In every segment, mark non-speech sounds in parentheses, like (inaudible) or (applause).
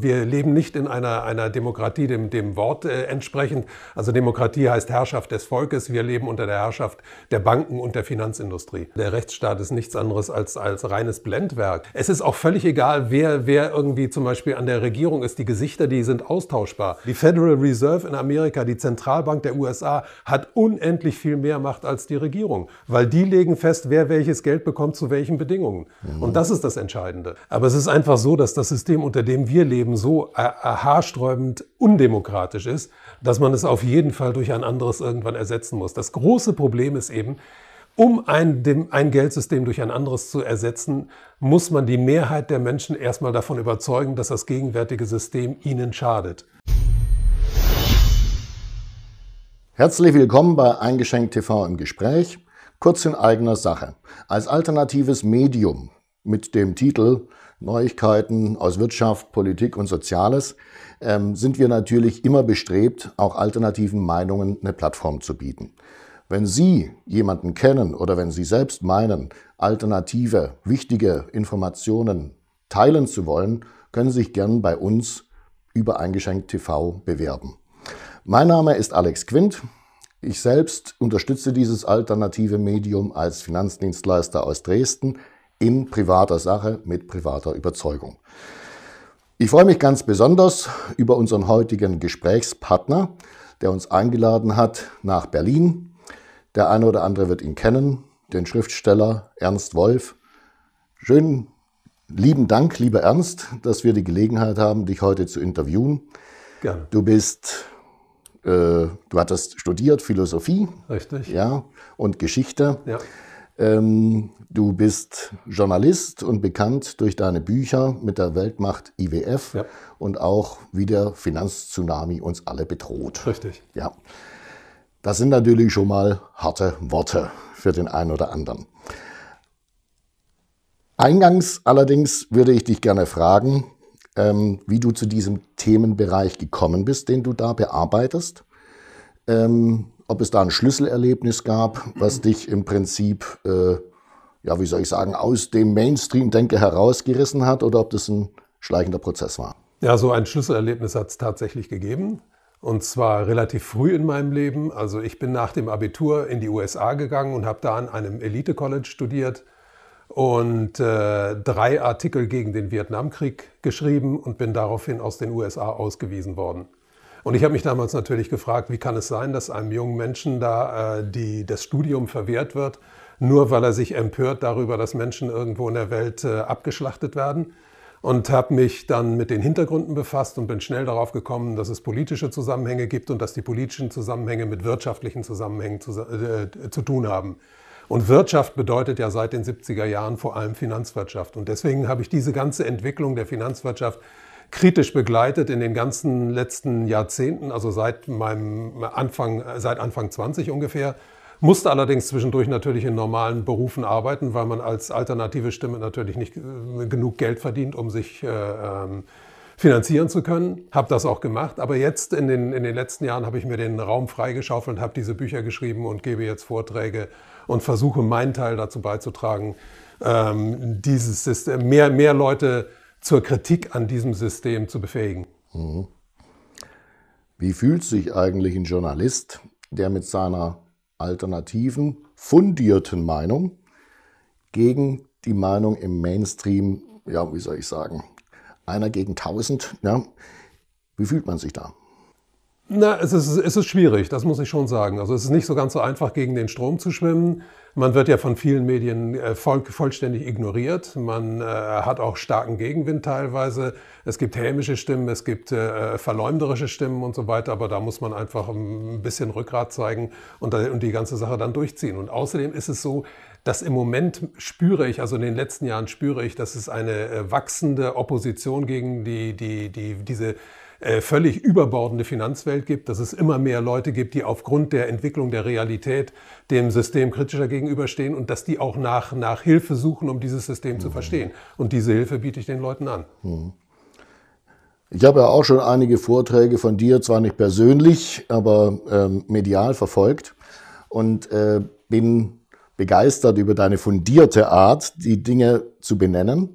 Wir leben nicht in einer, einer Demokratie dem, dem Wort äh, entsprechend. Also Demokratie heißt Herrschaft des Volkes. Wir leben unter der Herrschaft der Banken und der Finanzindustrie. Der Rechtsstaat ist nichts anderes als, als reines Blendwerk. Es ist auch völlig egal, wer, wer irgendwie zum Beispiel an der Regierung ist. Die Gesichter, die sind austauschbar. Die Federal Reserve in Amerika, die Zentralbank der USA, hat unendlich viel mehr Macht als die Regierung, weil die legen fest, wer welches Geld bekommt, zu welchen Bedingungen. Mhm. Und das ist das Entscheidende. Aber es ist einfach so, dass das System, unter dem wir leben, Leben so haarsträubend undemokratisch ist, dass man es auf jeden Fall durch ein anderes irgendwann ersetzen muss. Das große Problem ist eben, um ein, dem, ein Geldsystem durch ein anderes zu ersetzen, muss man die Mehrheit der Menschen erstmal davon überzeugen, dass das gegenwärtige System ihnen schadet. Herzlich willkommen bei Eingeschenkt TV im Gespräch, kurz in eigener Sache. Als alternatives Medium mit dem Titel Neuigkeiten aus Wirtschaft, Politik und Soziales, ähm, sind wir natürlich immer bestrebt, auch alternativen Meinungen eine Plattform zu bieten. Wenn Sie jemanden kennen oder wenn Sie selbst meinen, alternative, wichtige Informationen teilen zu wollen, können Sie sich gern bei uns über Eingeschenkt TV bewerben. Mein Name ist Alex Quint. Ich selbst unterstütze dieses alternative Medium als Finanzdienstleister aus Dresden in privater Sache mit privater Überzeugung. Ich freue mich ganz besonders über unseren heutigen Gesprächspartner, der uns eingeladen hat nach Berlin. Der eine oder andere wird ihn kennen, den Schriftsteller Ernst Wolf. Schönen lieben Dank, lieber Ernst, dass wir die Gelegenheit haben, dich heute zu interviewen. Gerne. Du bist, äh, du hattest studiert Philosophie. Richtig. Ja, und Geschichte. Ja. Ähm, Du bist Journalist und bekannt durch deine Bücher mit der Weltmacht IWF ja. und auch wie der Finanztsunami uns alle bedroht. Richtig. Ja. Das sind natürlich schon mal harte Worte für den einen oder anderen. Eingangs allerdings würde ich dich gerne fragen, ähm, wie du zu diesem Themenbereich gekommen bist, den du da bearbeitest. Ähm, ob es da ein Schlüsselerlebnis gab, was dich im Prinzip äh, ja, wie soll ich sagen, aus dem Mainstream-Denke herausgerissen hat oder ob das ein schleichender Prozess war. Ja, so ein Schlüsselerlebnis hat es tatsächlich gegeben. Und zwar relativ früh in meinem Leben. Also ich bin nach dem Abitur in die USA gegangen und habe da an einem Elite-College studiert und äh, drei Artikel gegen den Vietnamkrieg geschrieben und bin daraufhin aus den USA ausgewiesen worden. Und ich habe mich damals natürlich gefragt, wie kann es sein, dass einem jungen Menschen da äh, die, das Studium verwehrt wird nur weil er sich empört darüber, dass Menschen irgendwo in der Welt äh, abgeschlachtet werden. Und habe mich dann mit den Hintergründen befasst und bin schnell darauf gekommen, dass es politische Zusammenhänge gibt und dass die politischen Zusammenhänge mit wirtschaftlichen Zusammenhängen zu, äh, zu tun haben. Und Wirtschaft bedeutet ja seit den 70er Jahren vor allem Finanzwirtschaft. Und deswegen habe ich diese ganze Entwicklung der Finanzwirtschaft kritisch begleitet in den ganzen letzten Jahrzehnten, also seit meinem Anfang, seit Anfang 20 ungefähr musste allerdings zwischendurch natürlich in normalen Berufen arbeiten, weil man als alternative Stimme natürlich nicht äh, genug Geld verdient, um sich äh, ähm, finanzieren zu können. Habe das auch gemacht. Aber jetzt in den, in den letzten Jahren habe ich mir den Raum freigeschaufelt, habe diese Bücher geschrieben und gebe jetzt Vorträge und versuche meinen Teil dazu beizutragen, ähm, dieses System, mehr, mehr Leute zur Kritik an diesem System zu befähigen. Mhm. Wie fühlt sich eigentlich ein Journalist, der mit seiner alternativen, fundierten Meinung gegen die Meinung im Mainstream, ja, wie soll ich sagen, einer gegen tausend. Ja. Wie fühlt man sich da? Na, es ist, es ist schwierig, das muss ich schon sagen. Also es ist nicht so ganz so einfach, gegen den Strom zu schwimmen. Man wird ja von vielen Medien äh, voll, vollständig ignoriert. Man äh, hat auch starken Gegenwind teilweise. Es gibt hämische Stimmen, es gibt äh, verleumderische Stimmen und so weiter. Aber da muss man einfach ein bisschen Rückgrat zeigen und, und die ganze Sache dann durchziehen. Und außerdem ist es so, dass im Moment spüre ich, also in den letzten Jahren spüre ich, dass es eine äh, wachsende Opposition gegen die, die, die, diese äh, völlig überbordende Finanzwelt gibt, dass es immer mehr Leute gibt, die aufgrund der Entwicklung der Realität dem System kritischer gegenüberstehen und dass die auch nach, nach Hilfe suchen, um dieses System mhm. zu verstehen. Und diese Hilfe biete ich den Leuten an. Mhm. Ich habe ja auch schon einige Vorträge von dir, zwar nicht persönlich, aber ähm, medial verfolgt und äh, bin begeistert über deine fundierte Art, die Dinge zu benennen.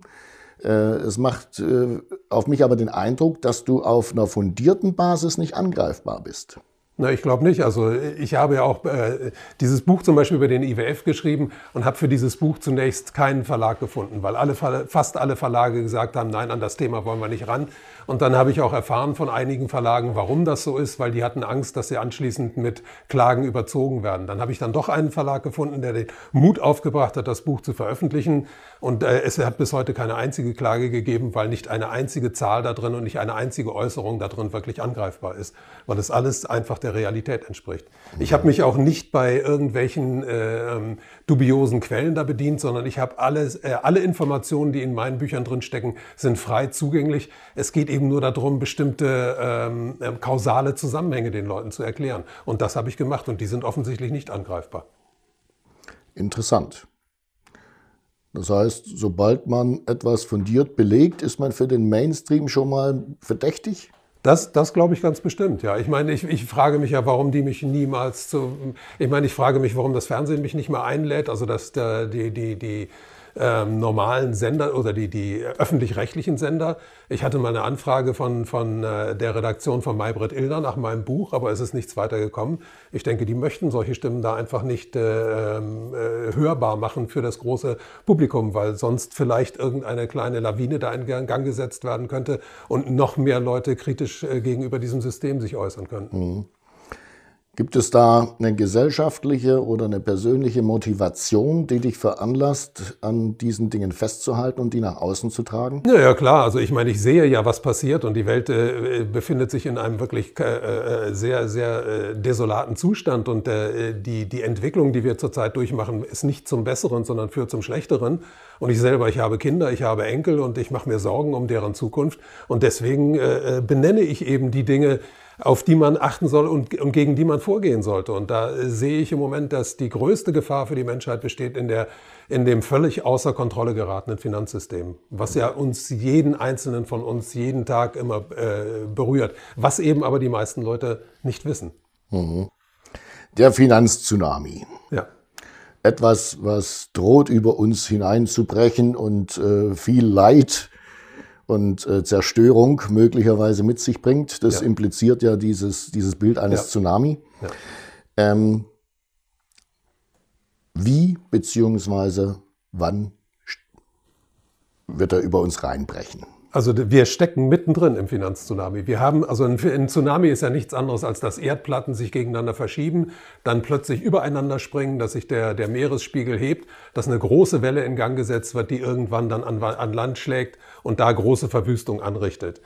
Äh, es macht äh, auf mich aber den Eindruck, dass du auf einer fundierten Basis nicht angreifbar bist. Na, ich glaube nicht. Also ich habe ja auch äh, dieses Buch zum Beispiel über den IWF geschrieben und habe für dieses Buch zunächst keinen Verlag gefunden, weil alle, fast alle Verlage gesagt haben, nein, an das Thema wollen wir nicht ran. Und dann habe ich auch erfahren von einigen Verlagen, warum das so ist, weil die hatten Angst, dass sie anschließend mit Klagen überzogen werden. Dann habe ich dann doch einen Verlag gefunden, der den Mut aufgebracht hat, das Buch zu veröffentlichen. Und äh, es hat bis heute keine einzige Klage gegeben, weil nicht eine einzige Zahl da drin und nicht eine einzige Äußerung da drin wirklich angreifbar ist, weil das alles einfach der Realität entspricht. Ich mhm. habe mich auch nicht bei irgendwelchen äh, ähm, dubiosen Quellen da bedient, sondern ich habe alles, äh, alle Informationen, die in meinen Büchern drin stecken, sind frei zugänglich. Es geht eben nur darum, bestimmte ähm, ähm kausale Zusammenhänge den Leuten zu erklären. Und das habe ich gemacht und die sind offensichtlich nicht angreifbar. Interessant. Das heißt, sobald man etwas fundiert belegt, ist man für den Mainstream schon mal verdächtig? Das, das glaube ich ganz bestimmt, ja. Ich meine, ich, ich frage mich ja, warum die mich niemals zu. Ich meine, ich frage mich, warum das Fernsehen mich nicht mehr einlädt. Also, dass der, die, die, die ähm, normalen Sender oder die, die öffentlich-rechtlichen Sender. Ich hatte mal eine Anfrage von, von äh, der Redaktion von Maybrit Illner nach meinem Buch, aber es ist nichts weiter gekommen. Ich denke, die möchten solche Stimmen da einfach nicht äh, ähm, äh, hörbar machen für das große Publikum, weil sonst vielleicht irgendeine kleine Lawine da in Gang gesetzt werden könnte und noch mehr Leute kritisch äh, gegenüber diesem System sich äußern könnten. Mhm. Gibt es da eine gesellschaftliche oder eine persönliche Motivation, die dich veranlasst, an diesen Dingen festzuhalten und die nach außen zu tragen? Ja, ja klar. Also ich meine, ich sehe ja, was passiert und die Welt äh, befindet sich in einem wirklich äh, äh sehr, sehr äh, desolaten Zustand und äh, die, die Entwicklung, die wir zurzeit durchmachen, ist nicht zum Besseren, sondern führt zum Schlechteren. Und ich selber, ich habe Kinder, ich habe Enkel und ich mache mir Sorgen um deren Zukunft. Und deswegen äh, benenne ich eben die Dinge, auf die man achten soll und, und gegen die man vorgehen sollte. Und da äh, sehe ich im Moment, dass die größte Gefahr für die Menschheit besteht in, der, in dem völlig außer Kontrolle geratenen Finanzsystem, was ja uns jeden einzelnen von uns jeden Tag immer äh, berührt, was eben aber die meisten Leute nicht wissen. Mhm. Der Finanztsunami. Ja etwas, was droht über uns hineinzubrechen und äh, viel Leid und äh, Zerstörung möglicherweise mit sich bringt. Das ja. impliziert ja dieses, dieses Bild eines ja. Tsunami. Ja. Ähm, wie beziehungsweise wann wird er über uns reinbrechen? Also wir stecken mittendrin im Finanztsunami. Wir haben, also ein, ein Tsunami ist ja nichts anderes, als dass Erdplatten sich gegeneinander verschieben, dann plötzlich übereinander springen, dass sich der, der Meeresspiegel hebt, dass eine große Welle in Gang gesetzt wird, die irgendwann dann an, an Land schlägt und da große Verwüstung anrichtet.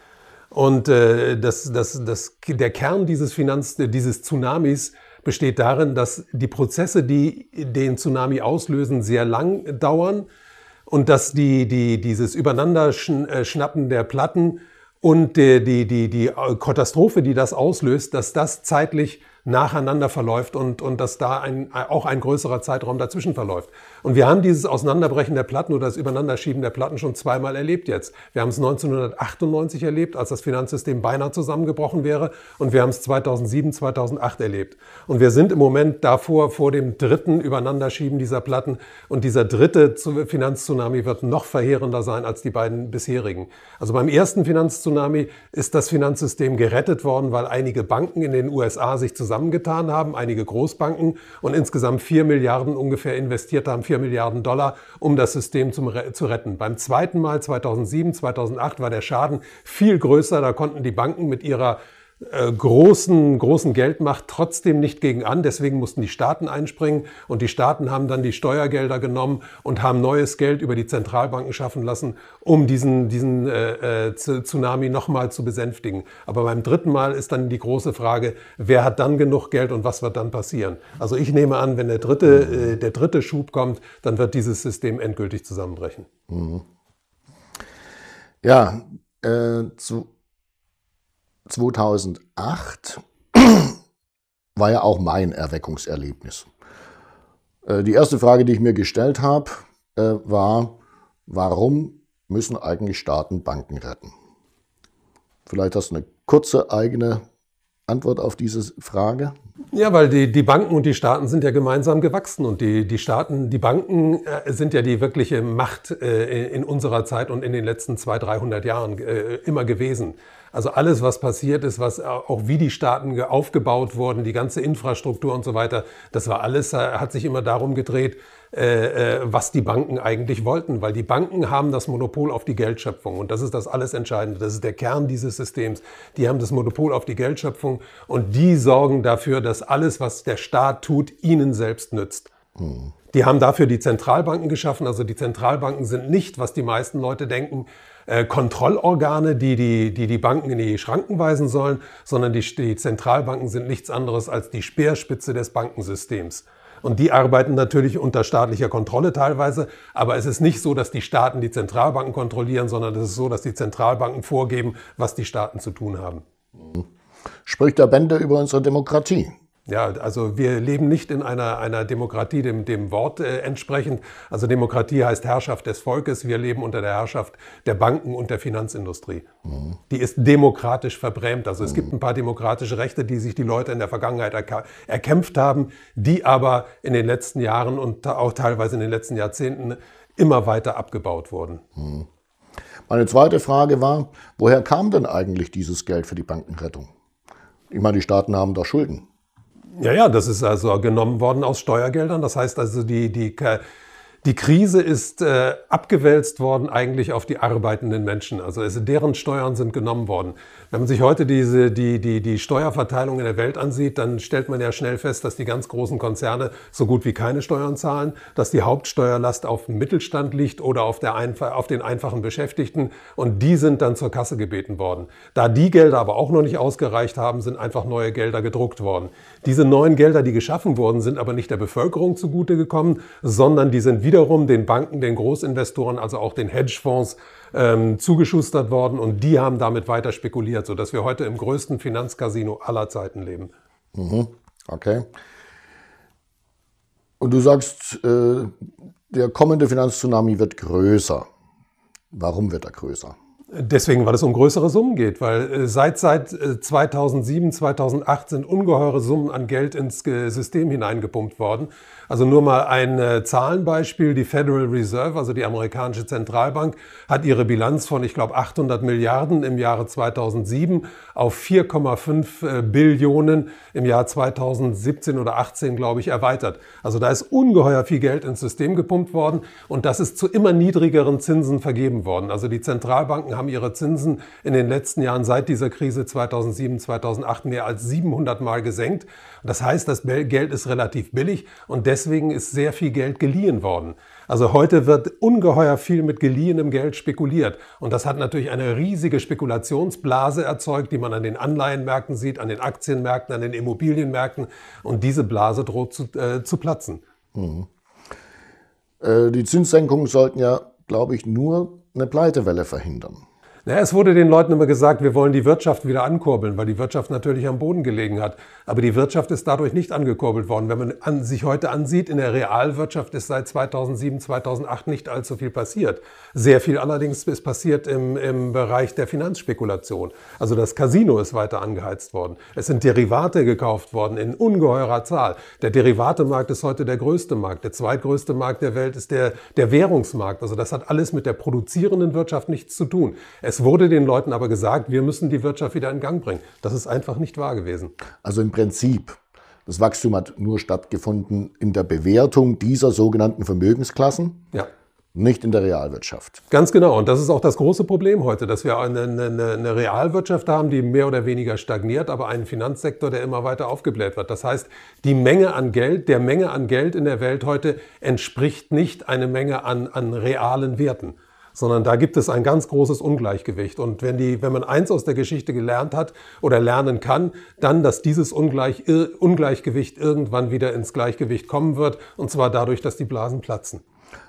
Und äh, das, das, das, der Kern dieses, Finanz, dieses Tsunamis besteht darin, dass die Prozesse, die den Tsunami auslösen, sehr lang dauern und dass die, die, dieses Übereinanderschnappen äh, der Platten und die, die, die, die äh, Katastrophe, die das auslöst, dass das zeitlich nacheinander verläuft und, und dass da ein, äh, auch ein größerer Zeitraum dazwischen verläuft. Und wir haben dieses Auseinanderbrechen der Platten oder das Übereinanderschieben der Platten schon zweimal erlebt jetzt. Wir haben es 1998 erlebt, als das Finanzsystem beinahe zusammengebrochen wäre. Und wir haben es 2007, 2008 erlebt. Und wir sind im Moment davor, vor dem dritten Übereinanderschieben dieser Platten. Und dieser dritte Finanztsunami wird noch verheerender sein als die beiden bisherigen. Also beim ersten Finanztsunami ist das Finanzsystem gerettet worden, weil einige Banken in den USA sich zusammengetan haben, einige Großbanken und insgesamt 4 Milliarden ungefähr investiert haben, 4 4 Milliarden Dollar, um das System zum, zu retten. Beim zweiten Mal 2007, 2008 war der Schaden viel größer. Da konnten die Banken mit ihrer äh, großen, großen Geldmacht trotzdem nicht gegen an. Deswegen mussten die Staaten einspringen und die Staaten haben dann die Steuergelder genommen und haben neues Geld über die Zentralbanken schaffen lassen, um diesen, diesen äh, äh Tsunami nochmal zu besänftigen. Aber beim dritten Mal ist dann die große Frage, wer hat dann genug Geld und was wird dann passieren? Also ich nehme an, wenn der dritte, äh, der dritte Schub kommt, dann wird dieses System endgültig zusammenbrechen. Mhm. Ja, äh, zu 2008 (clears throat) war ja auch mein Erweckungserlebnis. Äh, die erste Frage, die ich mir gestellt habe, äh, war, warum müssen eigentlich Staaten Banken retten? Vielleicht hast du eine kurze eigene Antwort auf diese Frage? Ja, weil die, die Banken und die Staaten sind ja gemeinsam gewachsen und die, die Staaten, die Banken äh, sind ja die wirkliche Macht in unserer Zeit und in den letzten 200, 300 Jahren immer gewesen. Also alles, was passiert ist, was äh, auch wie die Staaten aufgebaut wurden, die ganze Infrastruktur und so weiter, das war alles, äh, hat sich immer darum gedreht, äh, was die Banken eigentlich wollten, weil die Banken haben das Monopol auf die Geldschöpfung und das ist das alles Entscheidende, das ist der Kern dieses Systems. Die haben das Monopol auf die Geldschöpfung und die sorgen dafür, dass alles, was der Staat tut, ihnen selbst nützt. Mhm. Die haben dafür die Zentralbanken geschaffen, also die Zentralbanken sind nicht, was die meisten Leute denken, äh, Kontrollorgane, die die, die die Banken in die Schranken weisen sollen, sondern die, die Zentralbanken sind nichts anderes als die Speerspitze des Bankensystems. Und die arbeiten natürlich unter staatlicher Kontrolle teilweise. Aber es ist nicht so, dass die Staaten die Zentralbanken kontrollieren, sondern es ist so, dass die Zentralbanken vorgeben, was die Staaten zu tun haben. Spricht der Bände über unsere Demokratie. Ja, also wir leben nicht in einer, einer Demokratie dem, dem Wort äh, entsprechend. Also Demokratie heißt Herrschaft des Volkes. Wir leben unter der Herrschaft der Banken und der Finanzindustrie. Mhm. Die ist demokratisch verbrämt. Also es mhm. gibt ein paar demokratische Rechte, die sich die Leute in der Vergangenheit erkämpft haben, die aber in den letzten Jahren und auch teilweise in den letzten Jahrzehnten immer weiter abgebaut wurden. Mhm. Meine zweite Frage war, woher kam denn eigentlich dieses Geld für die Bankenrettung? Ich meine, die Staaten haben doch Schulden. Ja, ja, das ist also genommen worden aus Steuergeldern. Das heißt also, die, die, die Krise ist äh, abgewälzt worden eigentlich auf die arbeitenden Menschen. Also es, deren Steuern sind genommen worden. Wenn man sich heute diese, die, die, die Steuerverteilung in der Welt ansieht, dann stellt man ja schnell fest, dass die ganz großen Konzerne so gut wie keine Steuern zahlen, dass die Hauptsteuerlast auf dem Mittelstand liegt oder auf, der Einf- auf den einfachen Beschäftigten. Und die sind dann zur Kasse gebeten worden. Da die Gelder aber auch noch nicht ausgereicht haben, sind einfach neue Gelder gedruckt worden. Diese neuen Gelder, die geschaffen wurden, sind aber nicht der Bevölkerung zugute gekommen, sondern die sind wieder wiederum den Banken, den Großinvestoren, also auch den Hedgefonds ähm, zugeschustert worden und die haben damit weiter spekuliert, sodass wir heute im größten Finanzcasino aller Zeiten leben. Mhm. Okay. Und du sagst, äh, der kommende Finanztsunami wird größer. Warum wird er größer? Deswegen, weil es um größere Summen geht, weil äh, seit, seit 2007, 2008 sind ungeheure Summen an Geld ins äh, System hineingepumpt worden. Also nur mal ein äh, Zahlenbeispiel. Die Federal Reserve, also die amerikanische Zentralbank, hat ihre Bilanz von, ich glaube, 800 Milliarden im Jahre 2007 auf 4,5 äh, Billionen im Jahr 2017 oder 2018, glaube ich, erweitert. Also da ist ungeheuer viel Geld ins System gepumpt worden und das ist zu immer niedrigeren Zinsen vergeben worden. Also die Zentralbanken haben ihre Zinsen in den letzten Jahren seit dieser Krise 2007, 2008 mehr als 700 Mal gesenkt. Das heißt, das Geld ist relativ billig und deswegen ist sehr viel Geld geliehen worden. Also heute wird ungeheuer viel mit geliehenem Geld spekuliert. Und das hat natürlich eine riesige Spekulationsblase erzeugt, die man an den Anleihenmärkten sieht, an den Aktienmärkten, an den Immobilienmärkten. Und diese Blase droht zu, äh, zu platzen. Mhm. Äh, die Zinssenkungen sollten ja, glaube ich, nur eine Pleitewelle verhindern. Naja, es wurde den Leuten immer gesagt, wir wollen die Wirtschaft wieder ankurbeln, weil die Wirtschaft natürlich am Boden gelegen hat. Aber die Wirtschaft ist dadurch nicht angekurbelt worden. Wenn man an, sich heute ansieht, in der Realwirtschaft ist seit 2007, 2008 nicht allzu viel passiert. Sehr viel allerdings ist passiert im, im Bereich der Finanzspekulation. Also das Casino ist weiter angeheizt worden. Es sind Derivate gekauft worden in ungeheurer Zahl. Der Derivatemarkt ist heute der größte Markt. Der zweitgrößte Markt der Welt ist der, der Währungsmarkt. Also das hat alles mit der produzierenden Wirtschaft nichts zu tun. Es es wurde den Leuten aber gesagt, wir müssen die Wirtschaft wieder in Gang bringen. Das ist einfach nicht wahr gewesen. Also im Prinzip, das Wachstum hat nur stattgefunden in der Bewertung dieser sogenannten Vermögensklassen. Ja. Nicht in der Realwirtschaft. Ganz genau. Und das ist auch das große Problem heute, dass wir eine, eine, eine, Realwirtschaft haben, die mehr oder weniger stagniert, aber einen Finanzsektor, der immer weiter aufgebläht wird. Das heißt, die Menge an Geld, der Menge an Geld in der Welt heute entspricht nicht eine Menge an, an realen Werten sondern da gibt es ein ganz großes Ungleichgewicht. Und wenn, die, wenn man eins aus der Geschichte gelernt hat oder lernen kann, dann, dass dieses Ungleich, Ungleichgewicht irgendwann wieder ins Gleichgewicht kommen wird, und zwar dadurch, dass die Blasen platzen.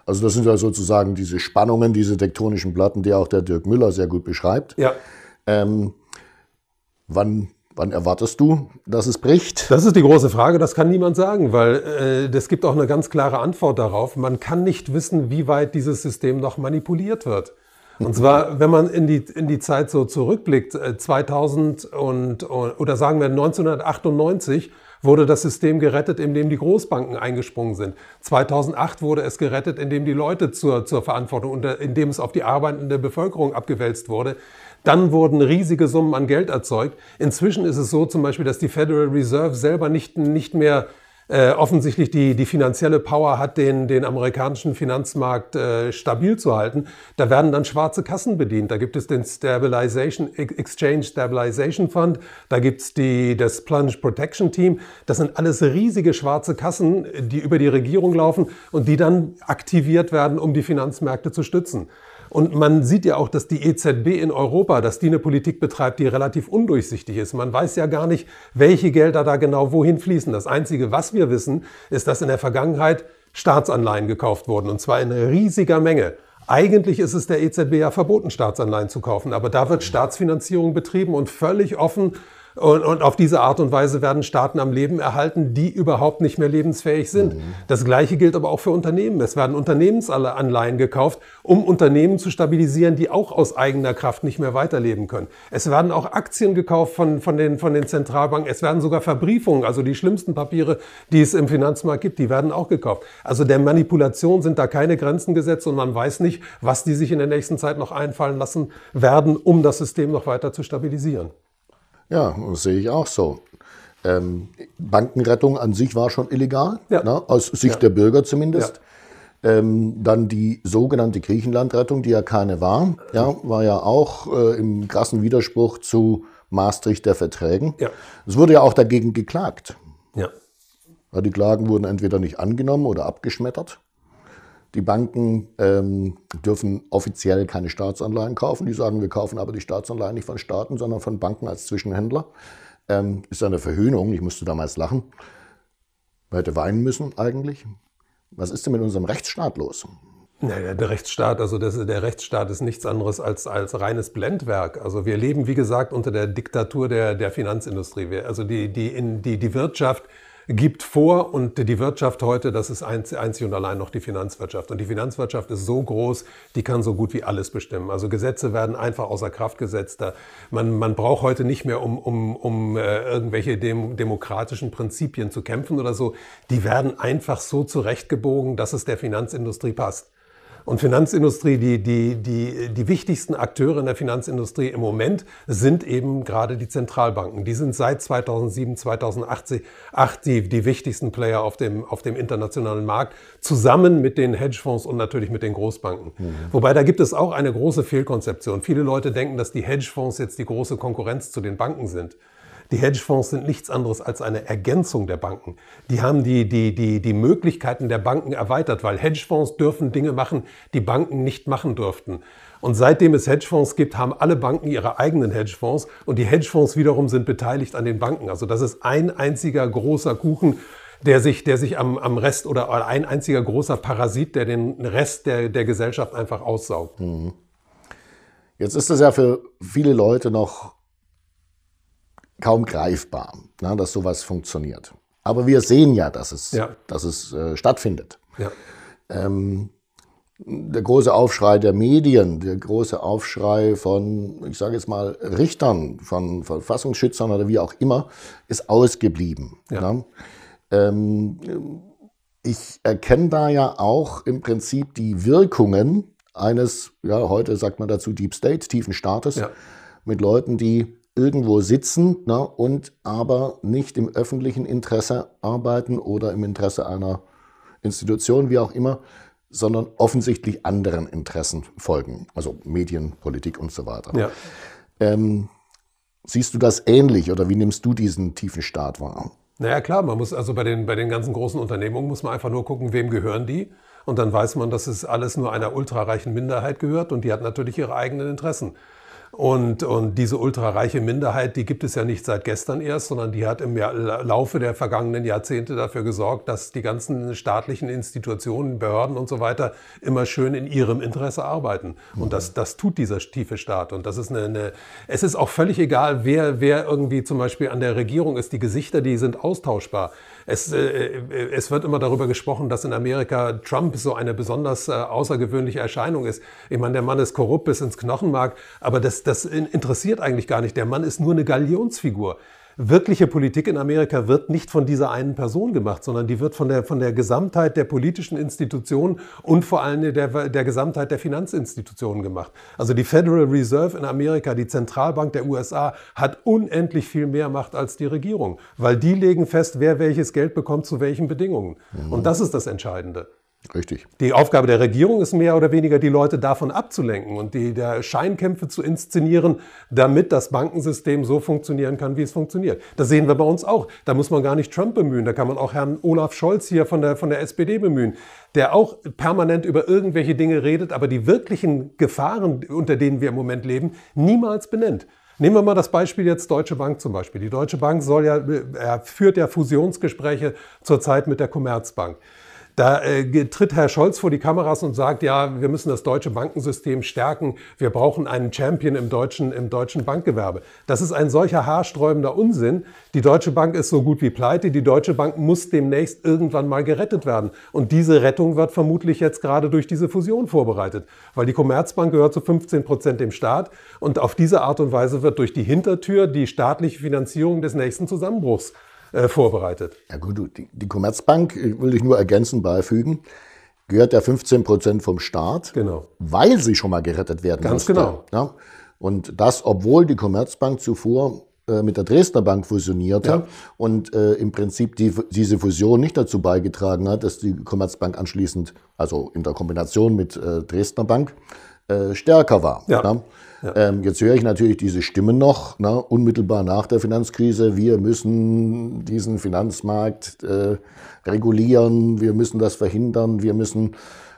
Also das sind ja sozusagen diese Spannungen, diese tektonischen Platten, die auch der Dirk Müller sehr gut beschreibt. Ja. Ähm, wann Wann erwartest du, dass es bricht? Das ist die große Frage, das kann niemand sagen, weil es äh, gibt auch eine ganz klare Antwort darauf. Man kann nicht wissen, wie weit dieses System noch manipuliert wird. Und zwar, (laughs) wenn man in die, in die Zeit so zurückblickt, 2000 äh, und, äh, oder sagen wir 1998 wurde das System gerettet, indem die Großbanken eingesprungen sind. 2008 wurde es gerettet, indem die Leute zur, zur Verantwortung und indem es auf die arbeitende Bevölkerung abgewälzt wurde. Dann wurden riesige Summen an Geld erzeugt. Inzwischen ist es so zum Beispiel, dass die Federal Reserve selber nicht, nicht mehr äh, offensichtlich die, die finanzielle Power hat, den, den amerikanischen Finanzmarkt äh, stabil zu halten. Da werden dann schwarze Kassen bedient. Da gibt es den Stabilization, Exchange Stabilization Fund, da gibt's die, das Plunge Protection Team. Das sind alles riesige schwarze Kassen, die über die Regierung laufen und die dann aktiviert werden, um die Finanzmärkte zu stützen. Und man sieht ja auch, dass die EZB in Europa, dass die eine Politik betreibt, die relativ undurchsichtig ist. Man weiß ja gar nicht, welche Gelder da genau wohin fließen. Das Einzige, was wir wissen, ist, dass in der Vergangenheit Staatsanleihen gekauft wurden, und zwar in riesiger Menge. Eigentlich ist es der EZB ja verboten, Staatsanleihen zu kaufen, aber da wird Staatsfinanzierung betrieben und völlig offen und, und auf diese Art und Weise werden Staaten am Leben erhalten, die überhaupt nicht mehr lebensfähig sind. Mhm. Das Gleiche gilt aber auch für Unternehmen. Es werden Unternehmensanleihen gekauft, um Unternehmen zu stabilisieren, die auch aus eigener Kraft nicht mehr weiterleben können. Es werden auch Aktien gekauft von, von, den, von den Zentralbanken. Es werden sogar Verbriefungen, also die schlimmsten Papiere, die es im Finanzmarkt gibt, die werden auch gekauft. Also der Manipulation sind da keine Grenzen gesetzt und man weiß nicht, was die sich in der nächsten Zeit noch einfallen lassen werden, um das System noch weiter zu stabilisieren. Ja, das sehe ich auch so. Ähm, Bankenrettung an sich war schon illegal, ja. ne, aus Sicht ja. der Bürger zumindest. Ja. Ähm, dann die sogenannte Griechenlandrettung, die ja keine war, ja, war ja auch äh, im krassen Widerspruch zu Maastricht der Verträgen. Es wurde ja auch dagegen geklagt. Ja. Die Klagen wurden entweder nicht angenommen oder abgeschmettert. Die Banken ähm, dürfen offiziell keine Staatsanleihen kaufen. Die sagen, wir kaufen aber die Staatsanleihen nicht von Staaten, sondern von Banken als Zwischenhändler. Ähm, ist eine Verhöhnung. Ich musste damals lachen. Man hätte weinen müssen eigentlich. Was ist denn mit unserem Rechtsstaat los? Naja, der Rechtsstaat, also das, der Rechtsstaat ist nichts anderes als, als reines Blendwerk. Also wir leben, wie gesagt, unter der Diktatur der, der Finanzindustrie. also die, die, in, die, die Wirtschaft gibt vor und die Wirtschaft heute, das ist einzig und allein noch die Finanzwirtschaft. Und die Finanzwirtschaft ist so groß, die kann so gut wie alles bestimmen. Also Gesetze werden einfach außer Kraft gesetzt. Man, man braucht heute nicht mehr um, um, um äh, irgendwelche dem, demokratischen Prinzipien zu kämpfen oder so. Die werden einfach so zurechtgebogen, dass es der Finanzindustrie passt. Und Finanzindustrie, die, die, die, die wichtigsten Akteure in der Finanzindustrie im Moment sind eben gerade die Zentralbanken. Die sind seit 2007, 2008 die, die wichtigsten Player auf dem, auf dem internationalen Markt, zusammen mit den Hedgefonds und natürlich mit den Großbanken. Mhm. Wobei da gibt es auch eine große Fehlkonzeption. Viele Leute denken, dass die Hedgefonds jetzt die große Konkurrenz zu den Banken sind. Die Hedgefonds sind nichts anderes als eine Ergänzung der Banken. Die haben die, die, die, die Möglichkeiten der Banken erweitert, weil Hedgefonds dürfen Dinge machen, die Banken nicht machen dürften. Und seitdem es Hedgefonds gibt, haben alle Banken ihre eigenen Hedgefonds und die Hedgefonds wiederum sind beteiligt an den Banken. Also das ist ein einziger großer Kuchen, der sich, der sich am, am Rest oder ein einziger großer Parasit, der den Rest der, der Gesellschaft einfach aussaugt. Mhm. Jetzt ist es ja für viele Leute noch kaum greifbar, ne, dass sowas funktioniert. Aber wir sehen ja, dass es, ja. Dass es äh, stattfindet. Ja. Ähm, der große Aufschrei der Medien, der große Aufschrei von, ich sage jetzt mal, Richtern, von Verfassungsschützern oder wie auch immer, ist ausgeblieben. Ja. Ne? Ähm, ich erkenne da ja auch im Prinzip die Wirkungen eines, ja, heute sagt man dazu Deep State, tiefen Staates, ja. mit Leuten, die irgendwo sitzen na, ne, und aber nicht im öffentlichen Interesse arbeiten oder im Interesse einer Institution, wie auch immer, sondern offensichtlich anderen Interessen folgen, also Medien, Politik und so weiter. Ja. Ähm, siehst du das ähnlich oder wie nimmst du diesen tiefen Staat wahr? Naja, klar, man muss also bei den, bei den ganzen großen Unternehmungen muss man einfach nur gucken, wem gehören die. Und dann weiß man, dass es alles nur einer ultrareichen Minderheit gehört und die hat natürlich ihre eigenen Interessen. Und, und diese ultrareiche Minderheit, die gibt es ja nicht seit gestern erst, sondern die hat im Jahr, Laufe der vergangenen Jahrzehnte dafür gesorgt, dass die ganzen staatlichen Institutionen, Behörden und so weiter immer schön in ihrem Interesse arbeiten. Und das, das tut dieser tiefe Staat. Und das ist eine, eine es ist auch völlig egal, wer, wer irgendwie zum Beispiel an der Regierung ist. Die Gesichter, die sind austauschbar. Es, äh, äh, es wird immer darüber gesprochen, dass in Amerika Trump so eine besonders äh, außergewöhnliche Erscheinung ist. Ich meine, der Mann ist korrupt bis ins Knochenmark, aber das, das interessiert eigentlich gar nicht. Der Mann ist nur eine Galionsfigur wirkliche Politik in Amerika wird nicht von dieser einen Person gemacht, sondern die wird von der, von der Gesamtheit der politischen Institutionen und vor allem der, der Gesamtheit der Finanzinstitutionen gemacht. Also die Federal Reserve in Amerika, die Zentralbank der USA, hat unendlich viel mehr Macht als die Regierung, weil die legen fest, wer welches Geld bekommt, zu welchen Bedingungen. Mhm. Und das ist das Entscheidende. Richtig. Die Aufgabe der Regierung ist mehr oder weniger, die Leute davon abzulenken und die der Scheinkämpfe zu inszenieren, damit das Bankensystem so funktionieren kann, wie es funktioniert. Das sehen wir bei uns auch. Da muss man gar nicht Trump bemühen, da kann man auch Herrn Olaf Scholz hier von der, von der SPD bemühen, der auch permanent über irgendwelche Dinge redet, aber die wirklichen Gefahren, unter denen wir im Moment leben, niemals benennt. Nehmen wir mal das Beispiel jetzt Deutsche Bank zum Beispiel. Die Deutsche Bank soll ja, äh, er führt ja Fusionsgespräche zurzeit mit der Commerzbank. Da äh, tritt Herr Scholz vor die Kameras und sagt, ja, wir müssen das deutsche Bankensystem stärken. Wir brauchen einen Champion im deutschen, im deutschen Bankgewerbe. Das ist ein solcher haarsträubender Unsinn. Die Deutsche Bank ist so gut wie pleite. Die Deutsche Bank muss demnächst irgendwann mal gerettet werden. Und diese Rettung wird vermutlich jetzt gerade durch diese Fusion vorbereitet. Weil die Commerzbank gehört zu 15 Prozent dem Staat. Und auf diese Art und Weise wird durch die Hintertür die staatliche Finanzierung des nächsten Zusammenbruchs äh, vorbereitet. Ja gut, die, die Commerzbank, will ich nur ergänzend beifügen, gehört ja 15 Prozent vom Staat, genau. weil sie schon mal gerettet werden Ganz musste. genau. Ja? Und das, obwohl die Commerzbank zuvor äh, mit der Dresdner Bank fusionierte ja. und äh, im Prinzip die, diese Fusion nicht dazu beigetragen hat, dass die Commerzbank anschließend, also in der Kombination mit äh, Dresdner Bank, äh, stärker war. Ne? Ja. Ähm, jetzt höre ich natürlich diese Stimmen noch, na, ne? unmittelbar nach der Finanzkrise. Wir müssen diesen Finanzmarkt äh, regulieren, wir müssen das verhindern, wir müssen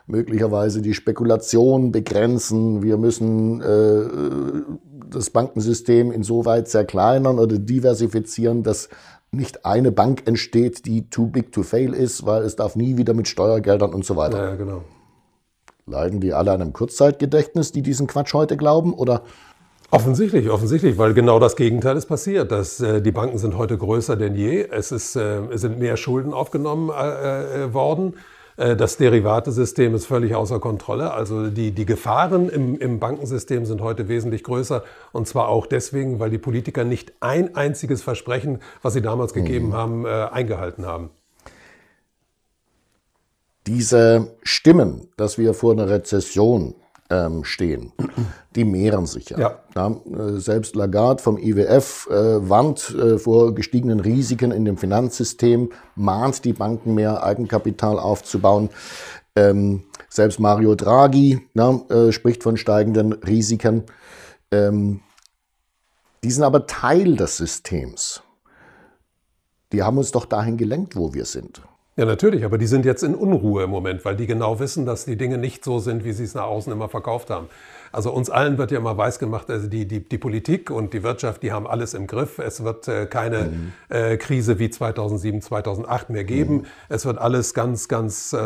möglicherweise die Spekulation begrenzen, wir müssen äh, das Bankensystem insoweit zerkleinern oder diversifizieren, dass nicht eine Bank entsteht, die too big to fail ist, weil es darf nie wieder mit Steuergeldern und so weiter. Ja, genau. Leiden die alle an einem Kurzzeitgedächtnis, die diesen Quatsch heute glauben? Oder Offensichtlich, offensichtlich, weil genau das Gegenteil ist passiert. Dass, äh, die Banken sind heute größer denn je. Es, ist, äh, sind mehr Schulden aufgenommen äh, äh worden. Äh, das Derivatesystem ist völlig außer Kontrolle. Also die, die Gefahren im, im Bankensystem sind heute wesentlich größer. Und zwar auch deswegen, weil die Politiker nicht ein einziges Versprechen, was sie damals gegeben mhm. haben, äh, eingehalten haben. Diese Stimmen, dass wir vor einer Rezession ähm, stehen, (clears throat) die mehren sich ja. ja. Äh, selbst Lagarde vom IWF äh, warnt äh, vor gestiegenen Risiken in dem Finanzsystem, mahnt die Banken mehr Eigenkapital aufzubauen. Ähm, selbst Mario Draghi na, äh, spricht von steigenden Risiken. Ähm, die sind aber Teil des Systems. Die haben uns doch dahin gelenkt, wo wir sind. Ja, natürlich, aber die sind jetzt in Unruhe im Moment, weil die genau wissen, dass die Dinge nicht so sind, wie sie es nach außen immer verkauft haben. Also uns allen wird ja immer weiß gemacht, also die, die, die Politik und die Wirtschaft, die haben alles im Griff. Es wird äh, keine mhm. äh, Krise wie 2007, 2008 mehr geben. Mhm. Es wird alles ganz, ganz äh,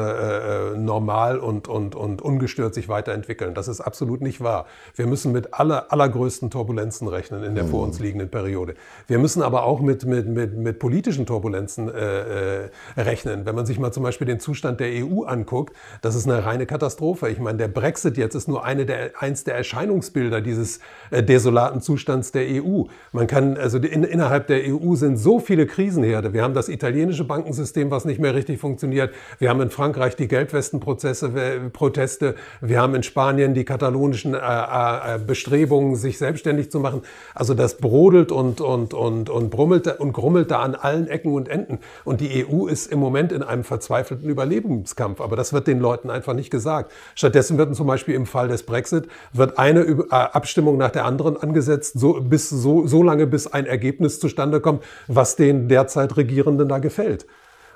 äh, normal und, und, und ungestört sich weiterentwickeln. Das ist absolut nicht wahr. Wir müssen mit aller, allergrößten Turbulenzen rechnen in der mhm. vor uns mhm. liegenden Periode. Wir müssen aber auch mit, mit, mit, mit politischen Turbulenzen äh, äh, rechnen. Wenn man sich mal zum Beispiel den Zustand der EU anguckt, das ist eine reine Katastrophe. Ich meine, der Brexit jetzt ist nur eine der ein eins der Erscheinungsbilder dieses äh, desolaten Zustands der EU. Man kann, also in, innerhalb der EU sind so viele Krisenherde. Wir haben das italienische Bankensystem, was nicht mehr richtig funktioniert. Wir haben in Frankreich die Gelbwestenprozesse, äh, Proteste. Wir haben in Spanien die katalonischen äh, äh, Bestrebungen, sich selbstständig zu machen. Also das brodelt und, und, und, und brummelt und grummelt da an allen Ecken und Enden. Und die EU ist im Moment in einem verzweifelten Überlebenskampf. Aber das wird den Leuten einfach nicht gesagt. Stattdessen wird zum Beispiel im Fall des Brexit wird eine äh, Abstimmung nach der anderen angesetzt, so, bis, so, so lange bis ein Ergebnis zustande kommt, was den derzeit Regierenden da gefällt.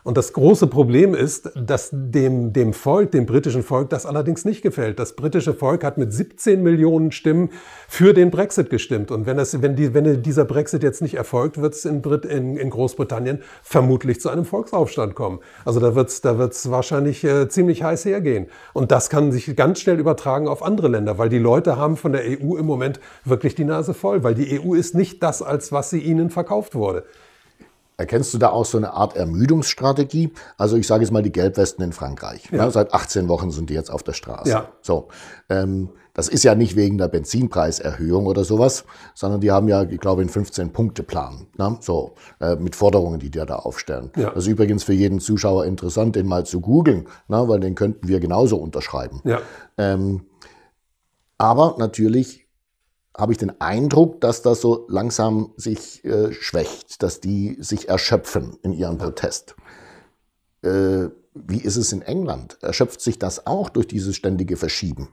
Und das große Problem ist, dass dem, dem Volk, dem britischen Volk, das allerdings nicht gefällt. Das britische Volk hat mit 17 Millionen Stimmen für den Brexit gestimmt. Und wenn, das, wenn, die, wenn dieser Brexit jetzt nicht erfolgt, wird es in, in, in, Großbritannien vermutlich zu einem Volksaufstand kommen. Also da wird es da wird's wahrscheinlich äh, ziemlich heiß hergehen. Und das kann sich ganz schnell übertragen auf andere Länder, weil die Leute haben von der EU im Moment wirklich die Nase voll, weil die EU ist nicht das, als was sie ihnen verkauft wurde. Erkennst du da auch so eine Art Ermüdungsstrategie? Also ich sage jetzt mal die Gelbwesten in Frankreich. Ne? Ja. Ne? Seit 18 Wochen sind die jetzt auf der Straße. Ja. So, ähm, das ist ja nicht wegen der Benzinpreiserhöhung oder sowas, sondern die haben ja, ich glaube, einen 15-Punkte-Plan. Ne? So, äh, mit Forderungen, die die da aufstellen. Ja. Das ist übrigens für jeden Zuschauer interessant, den mal zu googeln, ne? weil den könnten wir genauso unterschreiben. Ja. Ähm, aber natürlich habe ich den Eindruck, dass das so langsam sich äh, schwächt, dass die sich erschöpfen in ihrem Protest. Äh, wie ist es in England? Erschöpft sich das auch durch dieses ständige Verschieben?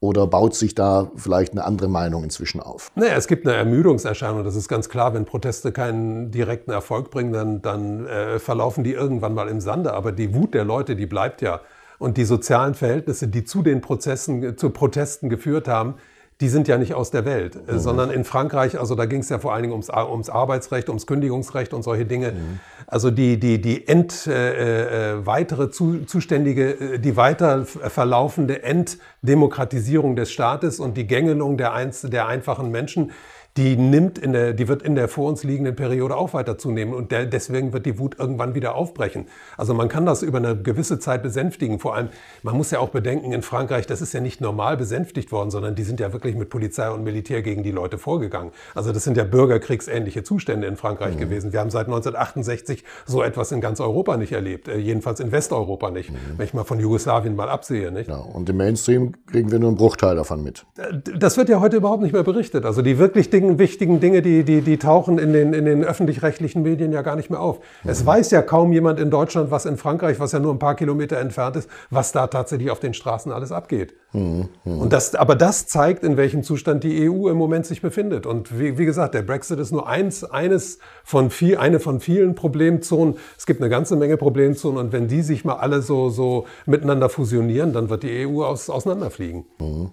Oder baut sich da vielleicht eine andere Meinung inzwischen auf? Naja, es gibt eine Ermüdungserscheinung. Das ist ganz klar. Wenn Proteste keinen direkten Erfolg bringen, dann, dann äh, verlaufen die irgendwann mal im Sande. Aber die Wut der Leute, die bleibt ja. Und die sozialen Verhältnisse, die zu den Prozessen, zu Protesten geführt haben, die sind ja nicht aus der Welt, äh, mhm. sondern in Frankreich, also da ging es ja vor allen Dingen ums, ums Arbeitsrecht, ums Kündigungsrecht und solche Dinge. Mhm. Also die, die, die end, äh, äh, weitere zu, zuständige, äh, die weiter äh, verlaufende Enddemokratisierung des Staates und die Gängelung der, einst, der einfachen Menschen, die nimmt in der, die wird in der vor uns liegenden Periode auch weiter zunehmen und der, deswegen wird die Wut irgendwann wieder aufbrechen. Also man kann das über eine gewisse Zeit besänftigen. Vor allem, man muss ja auch bedenken, in Frankreich, das ist ja nicht normal besänftigt worden, sondern die sind ja wirklich mit Polizei und Militär gegen die Leute vorgegangen. Also das sind ja bürgerkriegsähnliche Zustände in Frankreich mhm. gewesen. Wir haben seit 1968 so etwas in ganz Europa nicht erlebt, äh, jedenfalls in Westeuropa nicht, mhm. wenn ich mal von Jugoslawien mal absehe. Nicht? Ja, und im Mainstream kriegen wir nur einen Bruchteil davon mit. Äh, das wird ja heute überhaupt nicht mehr berichtet. Also die wirklich Dinge, einigen wichtigen Dinge, die, die, die tauchen in den, in den öffentlich-rechtlichen Medien ja gar nicht mehr auf. Mhm. Es weiß ja kaum jemand in Deutschland, was in Frankreich, was ja nur ein paar Kilometer entfernt ist, was da tatsächlich auf den Straßen alles abgeht. Mhm. mhm. Und das, aber das zeigt, in welchem Zustand die EU im Moment sich befindet. Und wie, wie gesagt, der Brexit ist nur eins, eines von viel, eine von vielen Problemzonen. Es gibt eine ganze Menge Problemzonen. Und wenn die sich mal alle so, so miteinander fusionieren, dann wird die EU aus, auseinanderfliegen. Mhm.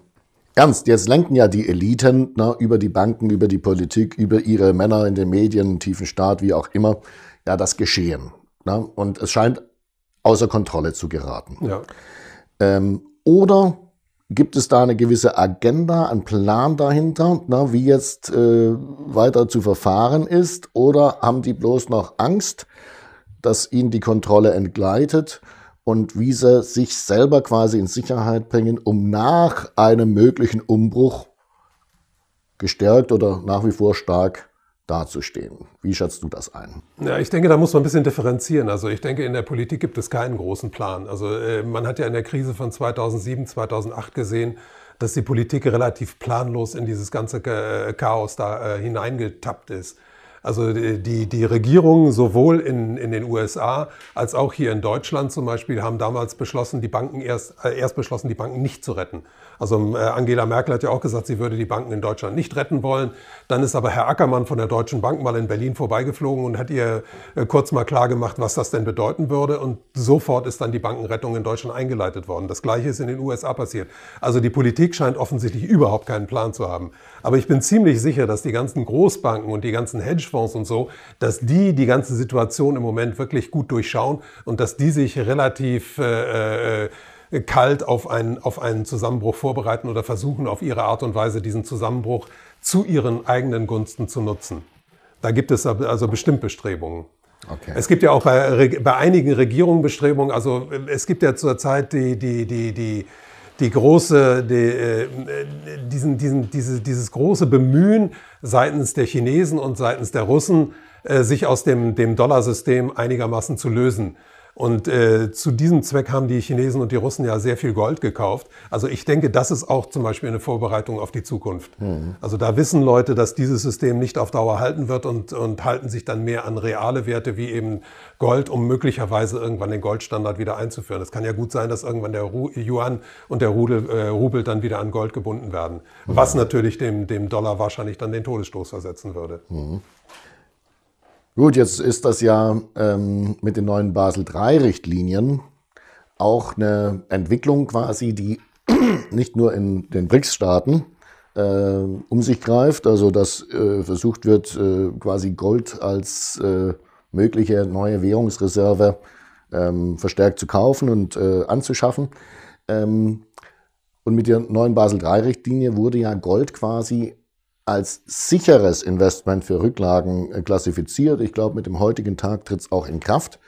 Ernst, jetzt lenken ja die Eliten ne, über die Banken, über die Politik, über ihre Männer in den Medien, tiefen Staat, wie auch immer, ja, das Geschehen. Ne? Und es scheint außer Kontrolle zu geraten. Ja. Ähm, oder gibt es da eine gewisse Agenda, einen Plan dahinter, ne, wie jetzt äh, weiter zu verfahren ist? Oder haben die bloß noch Angst, dass ihnen die Kontrolle entgleitet? und wie sie sich selber quasi in Sicherheit bringen, um nach einem möglichen Umbruch gestärkt oder nach wie vor stark dazustehen. Wie schätzt du das ein? Ja, ich denke, da muss man ein bisschen differenzieren. Also ich denke, in der Politik gibt es keinen großen Plan. Also äh, man hat ja in der Krise von 2007, 2008 gesehen, dass die Politik relativ planlos in dieses ganze äh, Chaos da äh, hineingetappt ist. Also die, die Regierungen sowohl in, in den USA als auch hier in Deutschland zum Beispiel haben damals beschlossen, die Banken erst, äh, erst beschlossen, die Banken nicht zu retten. Also ähm, äh, Angela Merkel hat ja auch gesagt, sie würde die Banken in Deutschland nicht retten wollen. Dann ist aber Herr Ackermann von der Deutschen Bank mal in Berlin vorbeigeflogen und hat ihr äh, kurz mal klargemacht, was das denn bedeuten würde. Und sofort ist dann die Bankenrettung in Deutschland eingeleitet worden. Das Gleiche ist in den USA passiert. Also die Politik scheint offensichtlich überhaupt keinen Plan zu haben. Aber ich bin ziemlich sicher, dass die ganzen Großbanken und die ganzen Hedgefonds und so, dass die die ganze Situation im Moment wirklich gut durchschauen und dass die sich relativ äh, äh, kalt auf einen, auf einen Zusammenbruch vorbereiten oder versuchen auf ihre Art und Weise diesen Zusammenbruch zu ihren eigenen Gunsten zu nutzen. Da gibt es also bestimmt Bestrebungen. Okay. Es gibt ja auch bei, bei einigen Regierungen Bestrebungen, also äh, es gibt ja zurzeit die, die, die, die, die große, die, äh, diesen, diesen, diese, dieses große Bemühen seitens der Chinesen und seitens der Russen, äh, sich aus dem, dem Dollarsystem einigermaßen zu lösen. Und äh, zu diesem Zweck haben die Chinesen und die Russen ja sehr viel Gold gekauft. Also ich denke, das ist auch zum Beispiel eine Vorbereitung auf die Zukunft. Mhm. Also da wissen Leute, dass dieses System nicht auf Dauer halten wird und, und halten sich dann mehr an reale Werte wie eben Gold, um möglicherweise irgendwann den Goldstandard wieder einzuführen. Es kann ja gut sein, dass irgendwann der Ru Yuan und der Rudel, äh, Rubel dann wieder an Gold gebunden werden, mhm. was natürlich dem, dem Dollar wahrscheinlich dann den Todesstoß versetzen würde. Mhm. Gut, jetzt ist das ja ähm, mit den neuen Basel III-Richtlinien auch eine Entwicklung quasi, die (clears throat) nicht nur in den BRICS-Staaten äh, um sich greift, also dass äh, versucht wird, äh, quasi Gold als äh, mögliche neue Währungsreserve ähm, verstärkt zu kaufen und äh, anzuschaffen. Ähm, und mit der neuen Basel III-Richtlinie wurde ja Gold quasi als sicheres Investment für Rücklagen äh, klassifiziert. Ich glaube, mit dem heutigen Tag tritt es auch in Kraft.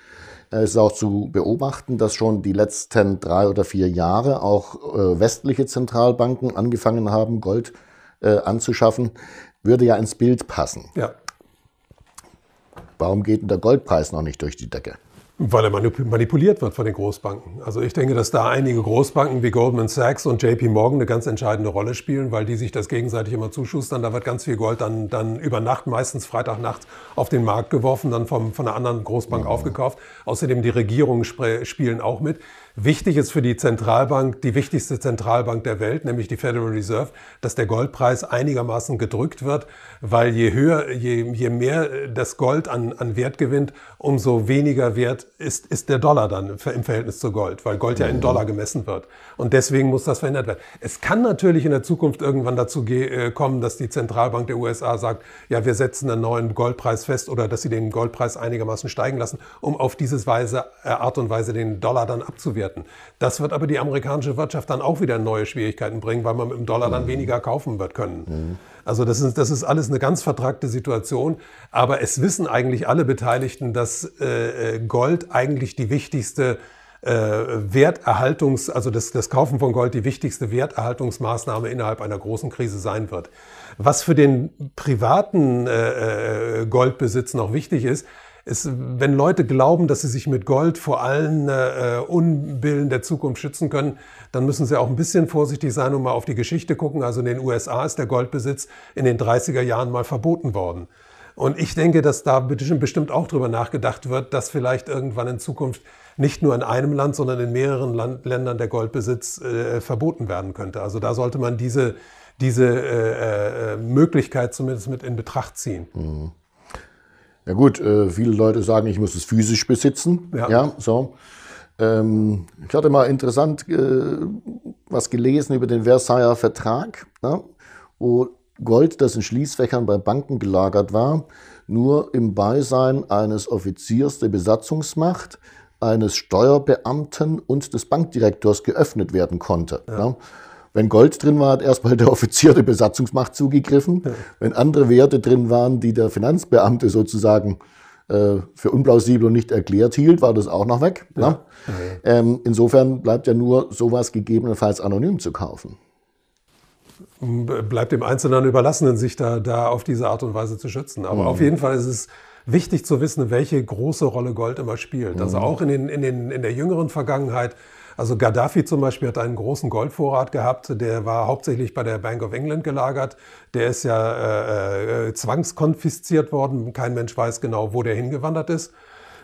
Es äh, ist auch zu beobachten, dass schon die letzten drei oder vier Jahre auch äh, westliche Zentralbanken angefangen haben, Gold anzuschaffen. Würde ja ins Bild passen. Ja. Warum geht denn der Goldpreis noch nicht durch die Decke? Weil er manipuliert wird von den Großbanken. Also ich denke, dass da einige Großbanken wie Goldman Sachs und JP Morgan eine ganz entscheidende Rolle spielen, weil die sich das gegenseitig immer zuschustern. Da wird ganz viel Gold dann, dann über Nacht, meistens Freitagnacht, auf den Markt geworfen, dann vom, von einer anderen Großbank ja. Mhm. aufgekauft. Außerdem die Regierungen spielen auch mit. Wichtig ist für die Zentralbank, die wichtigste Zentralbank der Welt, nämlich die Federal Reserve, dass der Goldpreis einigermaßen gedrückt wird, weil je höher, je, je mehr das Gold an, an Wert gewinnt, umso weniger wert ist, ist der Dollar dann im Verhältnis zu Gold, weil Gold ja in mhm. Dollar gemessen wird. Und deswegen muss das verändert werden. Es kann natürlich in der Zukunft irgendwann dazu äh, kommen, dass die Zentralbank der USA sagt, ja, wir setzen einen neuen Goldpreis fest oder dass sie den Goldpreis einigermaßen steigen lassen, um auf diese Weise, äh, Art und Weise den Dollar dann abzuwerten bewerten. Das wird aber die amerikanische Wirtschaft dann auch wieder neue Schwierigkeiten bringen, weil man mit dem Dollar dann mhm. weniger kaufen wird können. Mhm. Also das ist, das ist alles eine ganz vertragte Situation. Aber es wissen eigentlich alle Beteiligten, dass äh, äh, Gold eigentlich die wichtigste äh, Werterhaltungs-, also das, das Kaufen von Gold die wichtigste Werterhaltungsmaßnahme innerhalb einer großen Krise sein wird. Was für den privaten äh, äh Goldbesitz noch wichtig ist, ist, wenn Leute glauben, dass sie sich mit Gold vor allen äh, Unbillen der Zukunft schützen können, dann müssen sie auch ein bisschen vorsichtig sein und mal auf die Geschichte gucken. Also in den USA ist der Goldbesitz in den 30er Jahren mal verboten worden. Und ich denke, dass da bestimmt auch drüber nachgedacht wird, dass vielleicht irgendwann in Zukunft nicht nur in einem Land, sondern in mehreren Land Ländern der Goldbesitz äh, verboten werden könnte. Also da sollte man diese, diese äh, äh Möglichkeit zumindest mit in Betracht ziehen. Mhm. Ja gut, äh, viele Leute sagen, ich muss es physisch besitzen. Ja. ja so. Ähm, ich hatte mal interessant äh, was gelesen über den Versailler Vertrag, ja, ne, wo Gold, das in Schließfächern bei Banken gelagert war, nur im Beisein eines Offiziers der Besatzungsmacht, eines Steuerbeamten und des Bankdirektors geöffnet werden konnte. Ja. Ja. Ne. Wenn Gold drin war, hat erstmal der Offizier der Besatzungsmacht zugegriffen. Wenn andere Werte drin waren, die der Finanzbeamte sozusagen äh, für unplausibel und nicht erklärt hielt, war das auch noch weg. Ne? Ja. Ähm, insofern bleibt ja nur sowas gegebenenfalls anonym zu kaufen bleibt dem Einzelnen überlassen, sich da, da auf diese Art und Weise zu schützen. Aber mhm. auf jeden Fall ist es wichtig zu wissen, welche große Rolle Gold immer spielt. Also mhm. Also auch in, den, in, den, in der jüngeren Vergangenheit also Gaddafi zum Beispiel hat einen großen Goldvorrat gehabt, der war hauptsächlich bei der Bank of England gelagert. Der ist ja äh, äh, zwangskonfisziert worden. Kein Mensch weiß genau, wo der hingewandert ist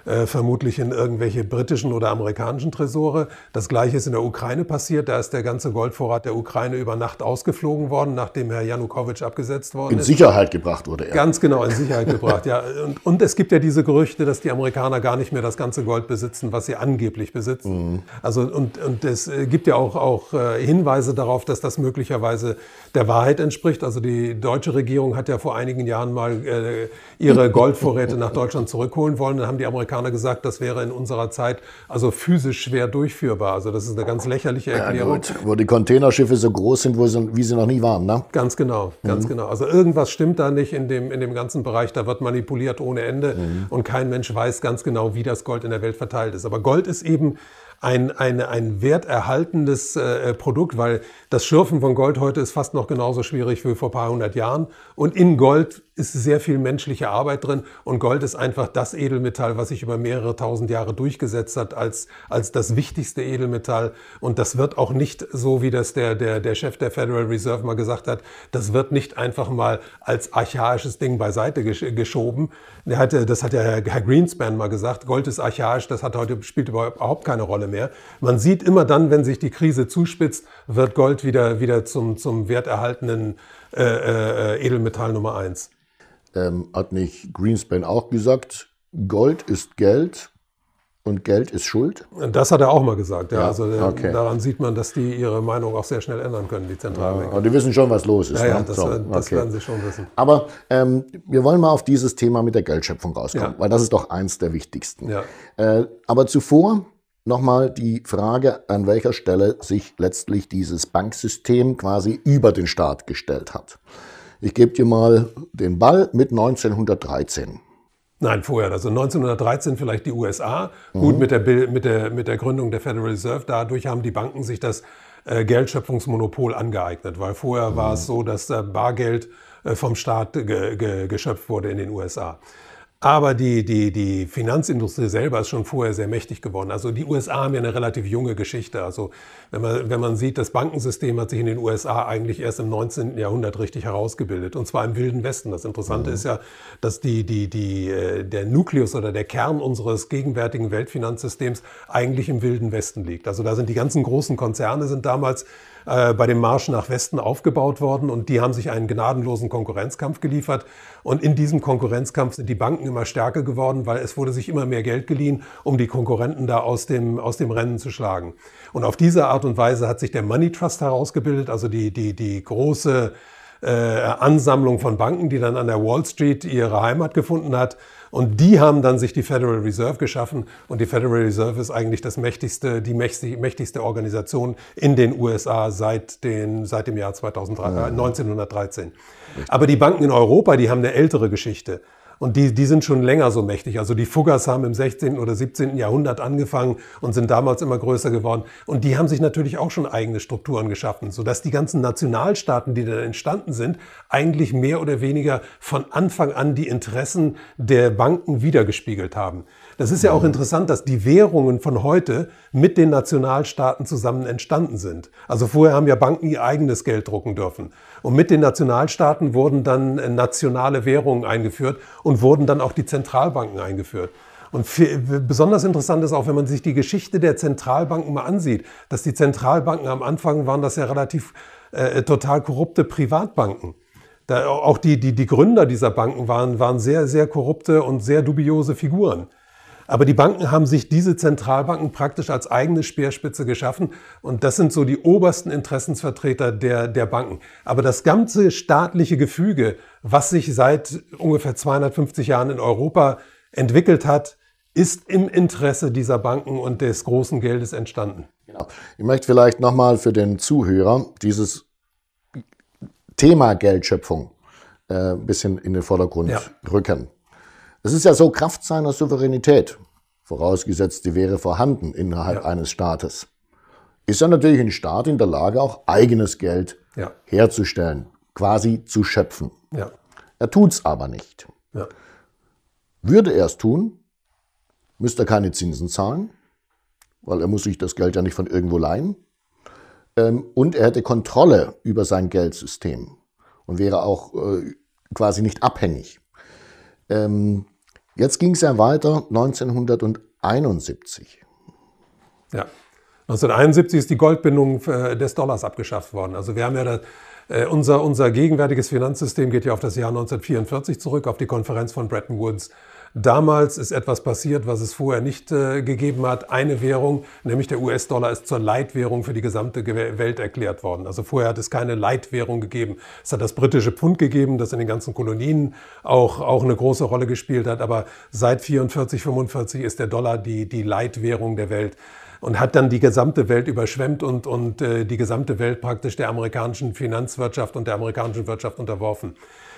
äh, vermutlich in irgendwelche britischen oder amerikanischen Tresore. Das gleiche ist in der Ukraine passiert. Da ist der ganze Goldvorrat der Ukraine über Nacht ausgeflogen worden, nachdem Herr Janukowitsch abgesetzt worden in ist. In Sicherheit gebracht wurde er. Ganz genau, in Sicherheit gebracht, ja. (laughs) Und, und, es gibt ja diese Gerüchte, dass die Amerikaner gar nicht mehr das ganze Gold besitzen, was sie angeblich besitzen. Mhm. Also, und, und es äh, gibt ja auch, auch äh, Hinweise darauf, dass das möglicherweise der Wahrheit entspricht. Also die deutsche Regierung hat ja vor einigen Jahren mal äh, ihre Goldvorräte nach Deutschland zurückholen wollen. Dann haben die Amerikaner Amerikaner gesagt, das wäre in unserer Zeit also physisch schwer durchführbar. Also das ist eine ganz lächerliche Erklärung. Ja, wo die Containerschiffe so groß sind, sie, wie sie noch nie waren, ne? Ganz genau, ganz mhm. genau. Also irgendwas stimmt da nicht in dem, in dem ganzen Bereich. Da wird manipuliert ohne Ende mhm. und kein Mensch weiß ganz genau, wie das Gold in der Welt verteilt ist. Aber Gold ist eben ein, ein, ein werterhaltendes äh, Produkt, weil das Schürfen von Gold heute ist fast noch genauso schwierig wie vor ein paar hundert Jahren. Und in Gold ist sehr viel menschliche Arbeit drin. Und Gold ist einfach das Edelmetall, was sich über mehrere tausend Jahre durchgesetzt hat als, als das wichtigste Edelmetall. Und das wird auch nicht so, wie das der, der, der Chef der Federal Reserve mal gesagt hat, das wird nicht einfach mal als archaisches Ding beiseite geschoben. Der hatte, das hat ja Herr Greenspan mal gesagt, Gold ist archaisch, das hat heute, spielt überhaupt keine Rolle mehr. Man sieht immer dann, wenn sich die Krise zuspitzt, wird Gold wieder, wieder zum, zum werterhaltenen äh, äh, äh Edelmetall Nummer 1. Ähm, hat nicht Greenspan auch gesagt, Gold ist Geld und Geld ist Schuld? Das hat er auch mal gesagt. Ja. Ja, also äh, okay. daran sieht man, dass die ihre Meinung auch sehr schnell ändern können, die Zentralbank. Ja, ah, die wissen schon, was los ist. Ja, ja ne? das, so, äh, das okay. werden sie schon wissen. Aber ähm, wir wollen mal auf dieses Thema mit der Geldschöpfung rauskommen, weil das ist doch eins der wichtigsten. Äh, aber zuvor Nochmal die Frage, an welcher Stelle sich letztlich dieses Banksystem quasi über den Staat gestellt hat. Ich gebe dir mal den Ball mit 1913. Nein, vorher. Also 1913 vielleicht die USA. Mhm. Gut, mit der, mit, der, mit der Gründung der Federal Reserve, dadurch haben die Banken sich das äh, Geldschöpfungsmonopol angeeignet, weil vorher mhm. war es mhm. so, dass äh, Bargeld äh, vom Staat ge ge geschöpft wurde in den USA. Aber die, die, die Finanzindustrie selber ist schon vorher sehr mächtig geworden. Also die USA haben ja eine relativ junge Geschichte. Also wenn man, wenn man sieht, das Bankensystem hat sich in den USA eigentlich erst im 19. Jahrhundert richtig herausgebildet. Und zwar im Wilden Westen. Das Interessante mhm. ist ja, dass die, die, die, äh, der Nukleus oder der Kern unseres gegenwärtigen Weltfinanzsystems eigentlich im Wilden Westen liegt. Also da sind die ganzen großen Konzerne sind damals äh, bei dem Marsch nach Westen aufgebaut worden und die haben sich einen gnadenlosen Konkurrenzkampf geliefert. Und in diesem Konkurrenzkampf sind die Banken immer stärker geworden, weil es wurde sich immer mehr Geld geliehen, um die Konkurrenten da aus dem, aus dem Rennen zu schlagen. Und auf diese Art und Weise hat sich der Money Trust herausgebildet, also die, die, die große äh, Ansammlung von Banken, die dann an der Wall Street ihre Heimat gefunden hat und die haben dann sich die Federal Reserve geschaffen. Und die Federal Reserve ist eigentlich das mächtigste, die mächtigste Organisation in den USA seit, den, seit dem Jahr 2003, ja. 1913. Äh, Aber die Banken in Europa, die haben eine ältere Geschichte. Und die, die sind schon länger so mächtig. Also die Fuggers haben im 16. oder 17. Jahrhundert angefangen und sind damals immer größer geworden. Und die haben sich natürlich auch schon eigene Strukturen geschaffen, sodass die ganzen Nationalstaaten, die dann entstanden sind, eigentlich mehr oder weniger von Anfang an die Interessen der Banken wiedergespiegelt haben. Das ist ja auch interessant, dass die Währungen von heute mit den Nationalstaaten zusammen entstanden sind. Also vorher haben ja Banken ihr eigenes Geld drucken dürfen. Und mit den Nationalstaaten wurden dann äh, nationale Währungen eingeführt und wurden dann auch die Zentralbanken eingeführt. Und besonders interessant ist auch, wenn man sich die Geschichte der Zentralbanken mal ansieht, dass die Zentralbanken am Anfang waren das ja relativ äh, total korrupte Privatbanken. Da, auch die, die, die Gründer dieser Banken waren, waren sehr, sehr korrupte und sehr dubiose Figuren. Aber die Banken haben sich diese Zentralbanken praktisch als eigene Speerspitze geschaffen. Und das sind so die obersten Interessensvertreter der, der Banken. Aber das ganze staatliche Gefüge, was sich seit ungefähr 250 Jahren in Europa entwickelt hat, ist im Interesse dieser Banken und des großen Geldes entstanden. Genau. Ich möchte vielleicht nochmal für den Zuhörer dieses Thema Geldschöpfung ein äh, bisschen in den Vordergrund ja. rücken. Das ist ja so Kraft seiner Souveränität, vorausgesetzt, die wäre vorhanden innerhalb ja. eines Staates. Ist ja natürlich ein Staat in der Lage, auch eigenes Geld ja. herzustellen, quasi zu schöpfen. Ja. Er es aber nicht. Würde er es tun, müsste er keine Zinsen zahlen, weil er muss sich das Geld ja nicht von irgendwo leihen. Ähm, und er hätte Kontrolle über sein Geldsystem und wäre auch äh, quasi nicht abhängig. Ähm, Jetzt ging es ja weiter 1971. Ja, 1971 ist die Goldbindung äh, des Dollars abgeschafft worden. Also wir haben ja das, äh, unser, unser gegenwärtiges Finanzsystem geht ja auf das Jahr 1944 zurück, auf die Konferenz von Bretton Woods. Damals ist etwas passiert, was es vorher nicht äh, gegeben hat. Eine Währung, nämlich der US-Dollar, ist zur Leitwährung für die gesamte Welt erklärt worden. Also vorher hat es keine Leitwährung gegeben. Es hat das britische Pfund gegeben, das in den ganzen Kolonien auch, auch eine große Rolle gespielt hat. Aber seit 44, 45 ist der Dollar die, die Leitwährung der Welt und hat dann die gesamte Welt überschwemmt und, und äh, die gesamte Welt praktisch der amerikanischen Finanzwirtschaft und der amerikanischen Wirtschaft unterworfen.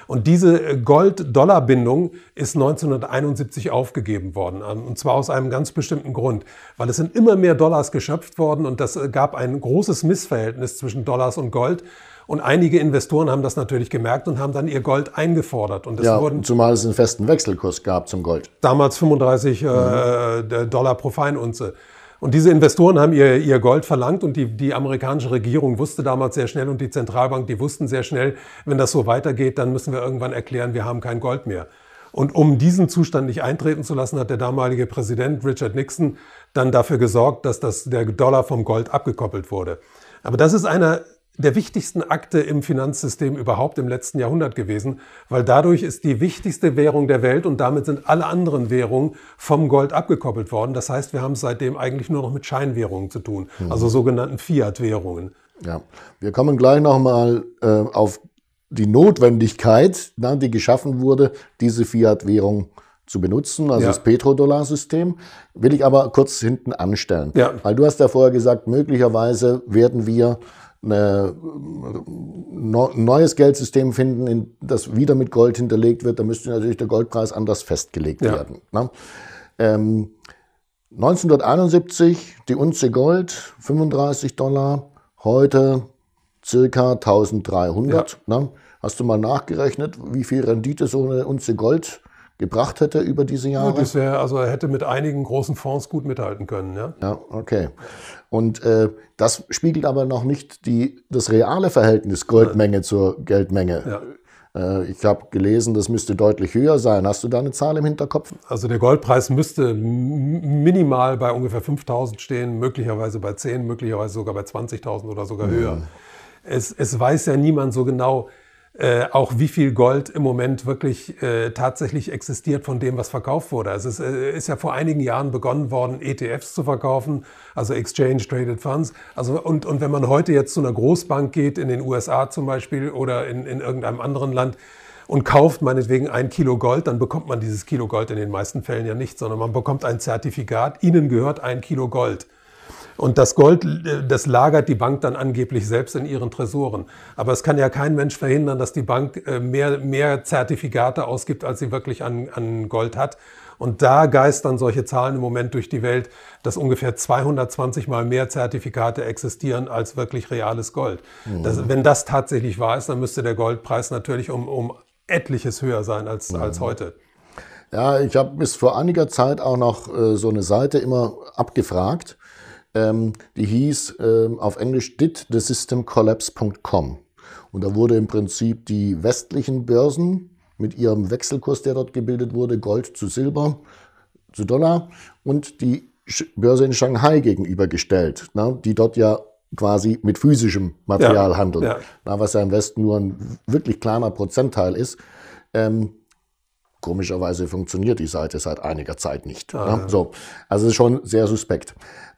Und diese äh, Gold-Dollar-Bindung ist 1971 aufgegeben worden. Und zwar aus einem ganz bestimmten Grund. Weil es sind immer mehr Dollars geschöpft worden und das äh, gab ein großes Missverhältnis zwischen Dollars und Gold. Und einige Investoren haben das natürlich gemerkt und haben dann ihr Gold eingefordert. Und es ja, wurden, zumal es einen festen Wechselkurs gab zum Gold. Damals 35 äh, mhm. äh, Dollar pro Feinunze. Und diese Investoren haben ihr, ihr Gold verlangt und die, die amerikanische Regierung wusste damals sehr schnell und die Zentralbank, die wussten sehr schnell, wenn das so weitergeht, dann müssen wir irgendwann erklären, wir haben kein Gold mehr. Und um diesen Zustand nicht eintreten zu lassen, hat der damalige Präsident Richard Nixon dann dafür gesorgt, dass das, der Dollar vom Gold abgekoppelt wurde. Aber das ist einer der wichtigsten Akte im Finanzsystem überhaupt im letzten Jahrhundert gewesen, weil dadurch ist die wichtigste Währung der Welt und damit sind alle anderen Währungen vom Gold abgekoppelt worden. Das heißt, wir haben seitdem eigentlich nur noch mit Scheinwährungen zu tun, mhm. also sogenannten Fiat-Währungen. Ja, wir kommen gleich nochmal äh, auf die Notwendigkeit, na, die geschaffen wurde, diese Fiat-Währung zu benutzen, also ja. das Petrodollar-System, will ich aber kurz hinten anstellen. Ja. Weil du hast ja vorher gesagt, möglicherweise werden wir ein neues Geldsystem finden, das wieder mit Gold hinterlegt wird, dann müsste natürlich der Goldpreis anders festgelegt ja. werden. Ne? Ähm, 1971 die Unze Gold 35 Dollar, heute circa 1300. Ja. Ne? Hast du mal nachgerechnet, wie viel Rendite so eine Unze Gold gebracht hätte über diese Jahre? Ja, bisher, also er hätte mit einigen großen Fonds gut mithalten können. Ja, ja okay. Und äh, das spiegelt aber noch nicht die, das reale Verhältnis Goldmenge zur Geldmenge. Ja. Äh, ich habe gelesen, das müsste deutlich höher sein. Hast du da eine Zahl im Hinterkopf? Also der Goldpreis müsste minimal bei ungefähr 5000 stehen, möglicherweise bei 10, möglicherweise sogar bei 20.000 oder sogar höher. Mhm. Es, es, weiß ja niemand so genau, äh, auch wie viel Gold im Moment wirklich äh, tatsächlich existiert von dem, was verkauft wurde. Also es äh, ist ja vor einigen Jahren begonnen worden, ETFs zu verkaufen, also Exchange Traded Funds. Also und, und wenn man heute jetzt zu einer Großbank geht, in den USA zum Beispiel oder in, in irgendeinem anderen Land, und kauft meinetwegen ein Kilo Gold, dann bekommt man dieses Kilo Gold in den meisten Fällen ja nicht, sondern man bekommt ein Zertifikat, Ihnen gehört ein Kilo Gold. Und das Gold, äh, das lagert die Bank dann angeblich selbst in ihren Tresoren. Aber es kann ja kein Mensch verhindern, dass die Bank äh, mehr, mehr Zertifikate ausgibt, als sie wirklich an, an Gold hat. Und da geistern solche Zahlen im Moment durch die Welt, dass ungefähr 220 mal mehr Zertifikate existieren als wirklich reales Gold. Mhm. Das, wenn das tatsächlich wahr ist, dann müsste der Goldpreis natürlich um, um etliches höher sein als, mhm. als heute. Ja, ich habe bis vor einiger Zeit auch noch äh, so eine Seite immer abgefragt ähm, die hieß ähm, auf Englisch didthesystemcollapse.com. Und da wurde im Prinzip die westlichen Börsen mit ihrem Wechselkurs, der dort gebildet wurde, Gold zu Silber, zu Dollar und die Börse in Shanghai gegenübergestellt, ne, die dort ja quasi mit physischem Material ja, handeln, ja. was ja im Westen nur ein wirklich kleiner Prozentteil ist. Ähm, komischerweise funktioniert die Seite seit einiger Zeit nicht. Ah, ne? ja. so, also es ist schon sehr suspekt.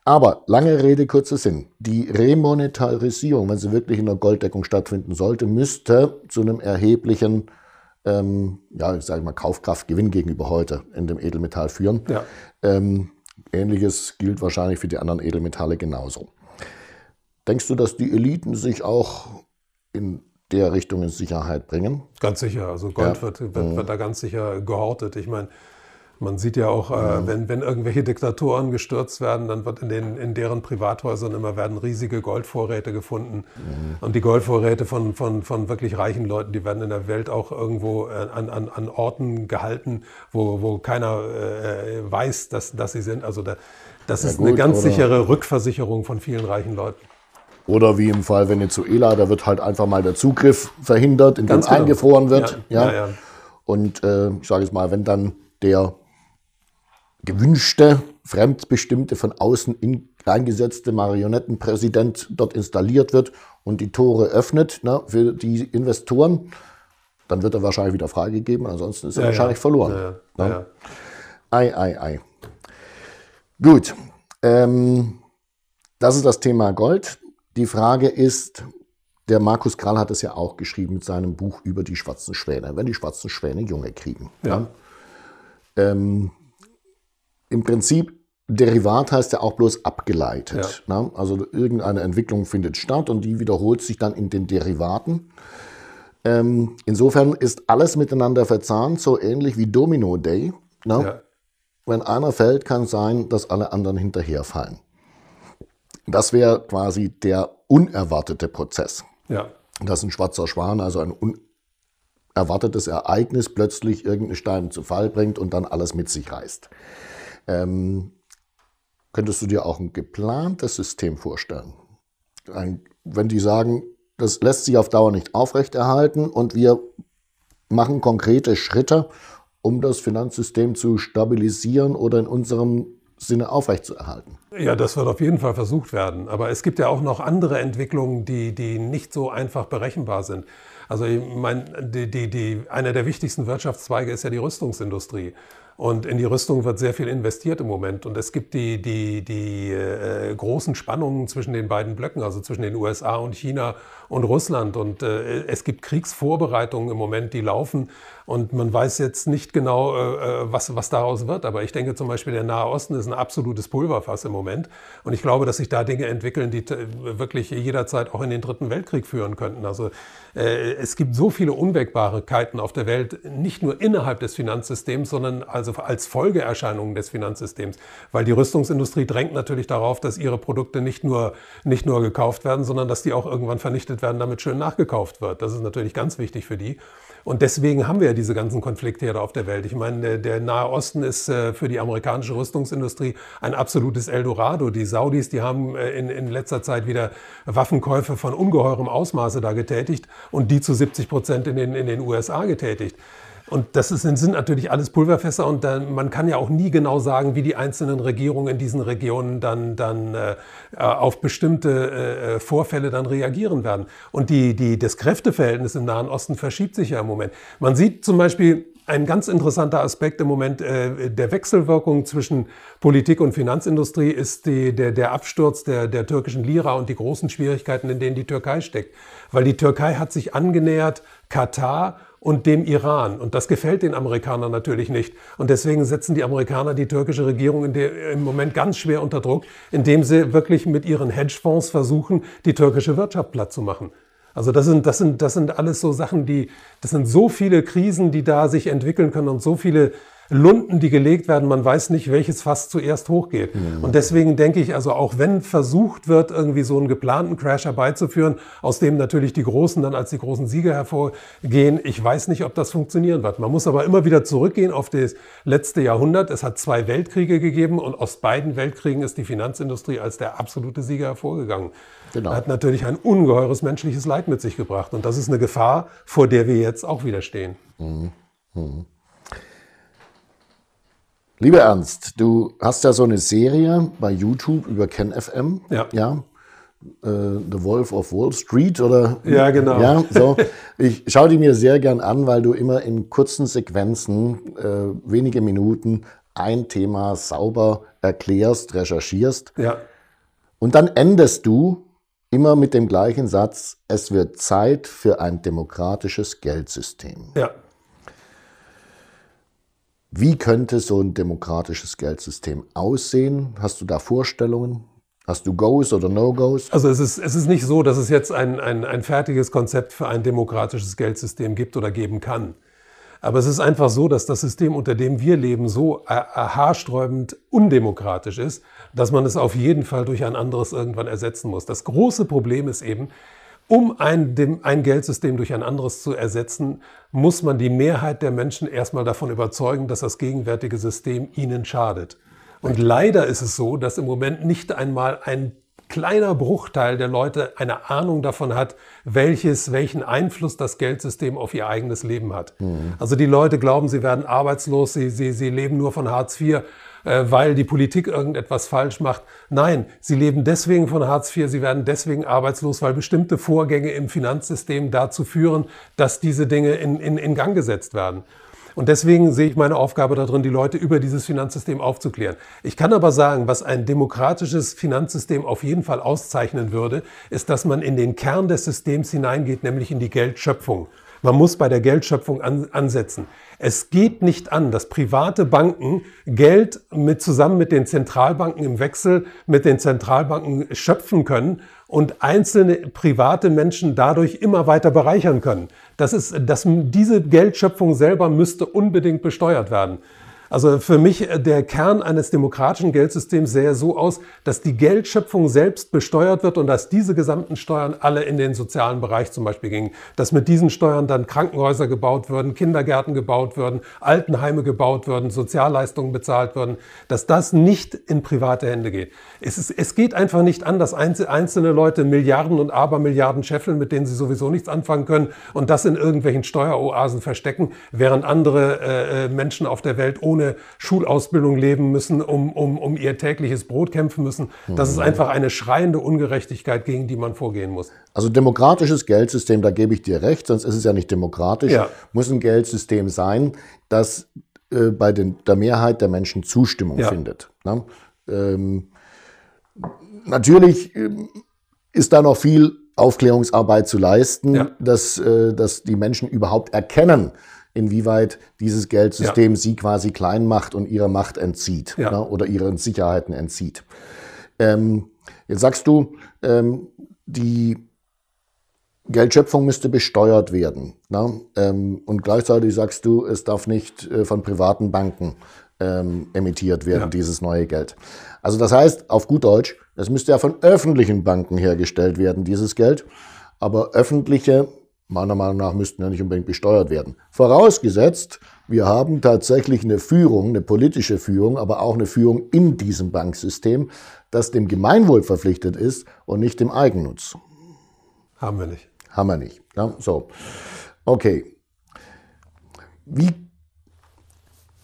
Aber lange Rede, kurzer Sinn. Die Remonetarisierung, wenn sie wirklich in der Golddeckung stattfinden sollte, müsste zu einem erheblichen, ähm, ja, ich sage mal, Kaufkraftgewinn gegenüber heute in dem Edelmetall führen. Ja. Ähm, Ähnliches gilt wahrscheinlich für die anderen Edelmetalle genauso. Denkst du, dass die Eliten sich auch in der Richtung in Sicherheit bringen? Ganz sicher. Also Gold ja. wird, wird, wird, mhm. da ganz sicher gehortet. Ich meine, man sieht ja auch, äh, mhm. wenn, wenn irgendwelche Diktatoren gestürzt werden, dann wird in, den, in deren Privathäusern immer werden riesige Goldvorräte gefunden. Mhm. Und die Goldvorräte von, von, von wirklich reichen Leuten, die werden in der Welt auch irgendwo äh, an, an, an Orten gehalten, wo, wo keiner äh, weiß, dass, dass sie sind. Also da, das ja ist gut, eine ganz sichere Rückversicherung von vielen reichen Leuten. Oder wie im Fall Venezuela, da wird halt einfach mal der Zugriff verhindert, indem ganz genau. eingefroren wird. Ja, ja. ja. Und äh, ich sage es mal, wenn dann der gewünschte, fremdbestimmte, von außen in, reingesetzte Marionettenpräsident dort installiert wird und die Tore öffnet ne, für die Investoren, dann wird er wahrscheinlich wieder freigegeben. Ansonsten ist er ja, wahrscheinlich ja. verloren. Ne? Ja, ja. Ei, ei, ei. Gut. Ähm, das ist das Thema Gold. Die Frage ist, der Markus Krall hat es ja auch geschrieben mit seinem Buch über die schwarzen Schwäne, wenn die schwarzen Schwäne Junge kriegen. Ja. Ne? Ähm, im Prinzip Derivat heißt ja auch bloß abgeleitet. Ja. Ne? Also irgendeine Entwicklung findet statt und die wiederholt sich dann in den Derivaten. Ähm, insofern ist alles miteinander verzahnt, so ähnlich wie Domino Day. Ne? Ja. Wenn einer fällt, kann es sein, dass alle anderen hinterherfallen. Das wäre quasi der unerwartete Prozess. Ja. Dass ein schwarzer Schwan, also ein unerwartetes Ereignis, plötzlich irgendeinen Stein zu Fall bringt und dann alles mit sich reißt. Ähm, könntest du dir auch ein geplantes System vorstellen? Ein, wenn die sagen, das lässt sich auf Dauer nicht aufrechterhalten und wir machen konkrete Schritte, um das Finanzsystem zu stabilisieren oder in unserem Sinne aufrechtzuerhalten. Ja, das wird auf jeden Fall versucht werden. Aber es gibt ja auch noch andere Entwicklungen, die, die nicht so einfach berechenbar sind. Also ich meine, die, die, die, einer der wichtigsten Wirtschaftszweige ist ja die Rüstungsindustrie. Und in die Rüstung wird sehr viel investiert im Moment. Und es gibt die, die, die äh, großen Spannungen zwischen den beiden Blöcken, also zwischen den USA und China und Russland. Und äh, es gibt Kriegsvorbereitungen im Moment, die laufen. Und man weiß jetzt nicht genau, äh, äh, was, was daraus wird. Aber ich denke zum Beispiel, der Nahe Osten ist ein absolutes Pulverfass im Moment. Und ich glaube, dass sich da Dinge entwickeln, die wirklich jederzeit auch in den Dritten Weltkrieg führen könnten. Also äh, es gibt so viele Unwägbarkeiten auf der Welt, nicht nur innerhalb des Finanzsystems, sondern also als Folgeerscheinungen des Finanzsystems. Weil die Rüstungsindustrie drängt natürlich darauf, dass ihre Produkte nicht nur, nicht nur gekauft werden, sondern dass die auch irgendwann vernichtet geerntet werden, damit schön nachgekauft wird. Das ist natürlich ganz wichtig für die. Und deswegen haben wir ja diese ganzen Konflikte hier auf der Welt. Ich meine, der, Nahe Osten ist äh, für die amerikanische Rüstungsindustrie ein absolutes Eldorado. Die Saudis, die haben äh, in, in letzter Zeit wieder Waffenkäufe von ungeheurem Ausmaße da getätigt und die zu 70 Prozent in den, in den USA getätigt. Und das ist, sind natürlich alles Pulverfässer und dann, man kann ja auch nie genau sagen, wie die einzelnen Regierungen in diesen Regionen dann, dann äh, äh auf bestimmte äh, äh, Vorfälle dann reagieren werden. Und die, die, das Kräfteverhältnis im Nahen Osten verschiebt sich ja im Moment. Man sieht zum Beispiel ein ganz interessanter Aspekt im Moment äh, der Wechselwirkung zwischen Politik und Finanzindustrie ist die, der, der Absturz der, der türkischen Lira und die großen Schwierigkeiten, in denen die Türkei steckt. Weil die Türkei hat sich angenähert Katar und dem Iran. Und das gefällt den Amerikanern natürlich nicht. Und deswegen setzen die Amerikaner die türkische Regierung der, im Moment ganz schwer unter Druck, indem sie wirklich mit ihren Hedgefonds versuchen, die türkische Wirtschaft platt zu machen. Also das sind, das sind, das sind alles so Sachen, die, das sind so viele Krisen, die da sich entwickeln können und so viele Lunden, die gelegt werden. Man weiß nicht, welches Fass zuerst hochgeht. Mhm. Und deswegen denke ich, also auch wenn versucht wird, irgendwie so einen geplanten Crash herbeizuführen, aus dem natürlich die Großen dann als die großen Sieger hervorgehen, ich weiß nicht, ob das funktionieren wird. Man muss aber immer wieder zurückgehen auf das letzte Jahrhundert. Es hat zwei Weltkriege gegeben und aus beiden Weltkriegen ist die Finanzindustrie als der absolute Sieger hervorgegangen. Genau. Hat natürlich ein ungeheures menschliches Leid mit sich gebracht. Und das ist eine Gefahr, vor der wir jetzt auch wieder stehen. Mhm. Mhm. Lieber Ernst, du hast ja so eine Serie bei YouTube über Ken FM. Ja. ja? Äh, The Wolf of Wall Street oder? Ja, genau. Ja, so. (laughs) Ich schaue die mir sehr gern an, weil du immer in kurzen Sequenzen, äh, wenige Minuten, ein Thema sauber erklärst, recherchierst. Ja. Und dann endest du immer mit dem gleichen Satz, es wird Zeit für ein demokratisches Geldsystem. Ja. Wie könnte so ein demokratisches Geldsystem aussehen? Hast du da Vorstellungen? Hast du Goes oder No-Goes? Also es ist, es ist nicht so, dass es jetzt ein, ein, ein fertiges Konzept für ein demokratisches Geldsystem gibt oder geben kann. Aber es ist einfach so, dass das System, unter dem wir leben, so haarsträubend undemokratisch ist, dass man es auf jeden Fall durch ein anderes irgendwann ersetzen muss. Das große Problem ist eben, um ein, dem, ein, Geldsystem durch ein anderes zu ersetzen, muss man die Mehrheit der Menschen erstmal davon überzeugen, dass das gegenwärtige System ihnen schadet. Und leider ist es so, dass im Moment nicht einmal ein kleiner Bruchteil der Leute eine Ahnung davon hat, welches, welchen Einfluss das Geldsystem auf ihr eigenes Leben hat. Mhm. Also die Leute glauben, sie werden arbeitslos, sie, sie, sie leben nur von Hartz IV äh, weil die Politik irgendetwas falsch macht. Nein, sie leben deswegen von Hartz IV, sie werden deswegen arbeitslos, weil bestimmte Vorgänge im Finanzsystem dazu führen, dass diese Dinge in, in, in Gang gesetzt werden. Und deswegen sehe ich meine Aufgabe darin, die Leute über dieses Finanzsystem aufzuklären. Ich kann aber sagen, was ein demokratisches Finanzsystem auf jeden Fall auszeichnen würde, ist, dass man in den Kern des Systems hineingeht, nämlich in die Geldschöpfung. Man muss bei der Geldschöpfung an, ansetzen. Es geht nicht an, dass private Banken Geld mit, zusammen mit den Zentralbanken im Wechsel mit den Zentralbanken schöpfen können und einzelne private Menschen dadurch immer weiter bereichern können. Das ist, dass diese Geldschöpfung selber müsste unbedingt besteuert werden. Also für mich äh, der Kern eines demokratischen Geldsystems sähe so aus, dass die Geldschöpfung selbst besteuert wird und dass diese gesamten Steuern alle in den sozialen Bereich zum Beispiel gingen. Dass mit diesen Steuern dann Krankenhäuser gebaut würden, Kindergärten gebaut würden, Altenheime gebaut würden, Sozialleistungen bezahlt würden, dass das nicht in private Hände geht. Es, ist, es geht einfach nicht an, dass einzelne Leute Milliarden und Abermilliarden scheffeln, mit denen sie sowieso nichts anfangen können und das in irgendwelchen Steueroasen verstecken, während andere äh, äh Menschen auf der Welt ohne ohne Schulausbildung leben müssen, um, um, um ihr tägliches Brot kämpfen müssen. Das ist mhm. einfach eine schreiende Ungerechtigkeit, gegen die man vorgehen muss. Also demokratisches Geldsystem, da gebe ich dir recht, sonst ist es ja nicht demokratisch, ja. muss ein Geldsystem sein, das äh, bei den, der Mehrheit der Menschen Zustimmung ja. findet. Ne? Ähm, natürlich ähm, ist da noch viel Aufklärungsarbeit zu leisten, ja. dass, äh, dass die Menschen überhaupt erkennen, inwieweit dieses Geldsystem ja. sie quasi klein macht und ihre Macht entzieht ja. ne, oder ihren Sicherheiten entzieht. Ähm, jetzt sagst du, ähm, die Geldschöpfung müsste besteuert werden. Ne? Ähm, und gleichzeitig sagst du, es darf nicht äh, von privaten Banken ähm, emittiert werden, ja. dieses neue Geld. Also das heißt, auf gut Deutsch, es müsste ja von öffentlichen Banken hergestellt werden, dieses Geld. Aber öffentliche meiner Meinung nach müssten ja nicht unbedingt besteuert werden. Vorausgesetzt, wir haben tatsächlich eine Führung, eine politische Führung, aber auch eine Führung in diesem Banksystem, das dem Gemeinwohl verpflichtet ist und nicht dem Eigennutz. Haben wir nicht. Haben wir nicht. Ja, ne? so. Okay. Wie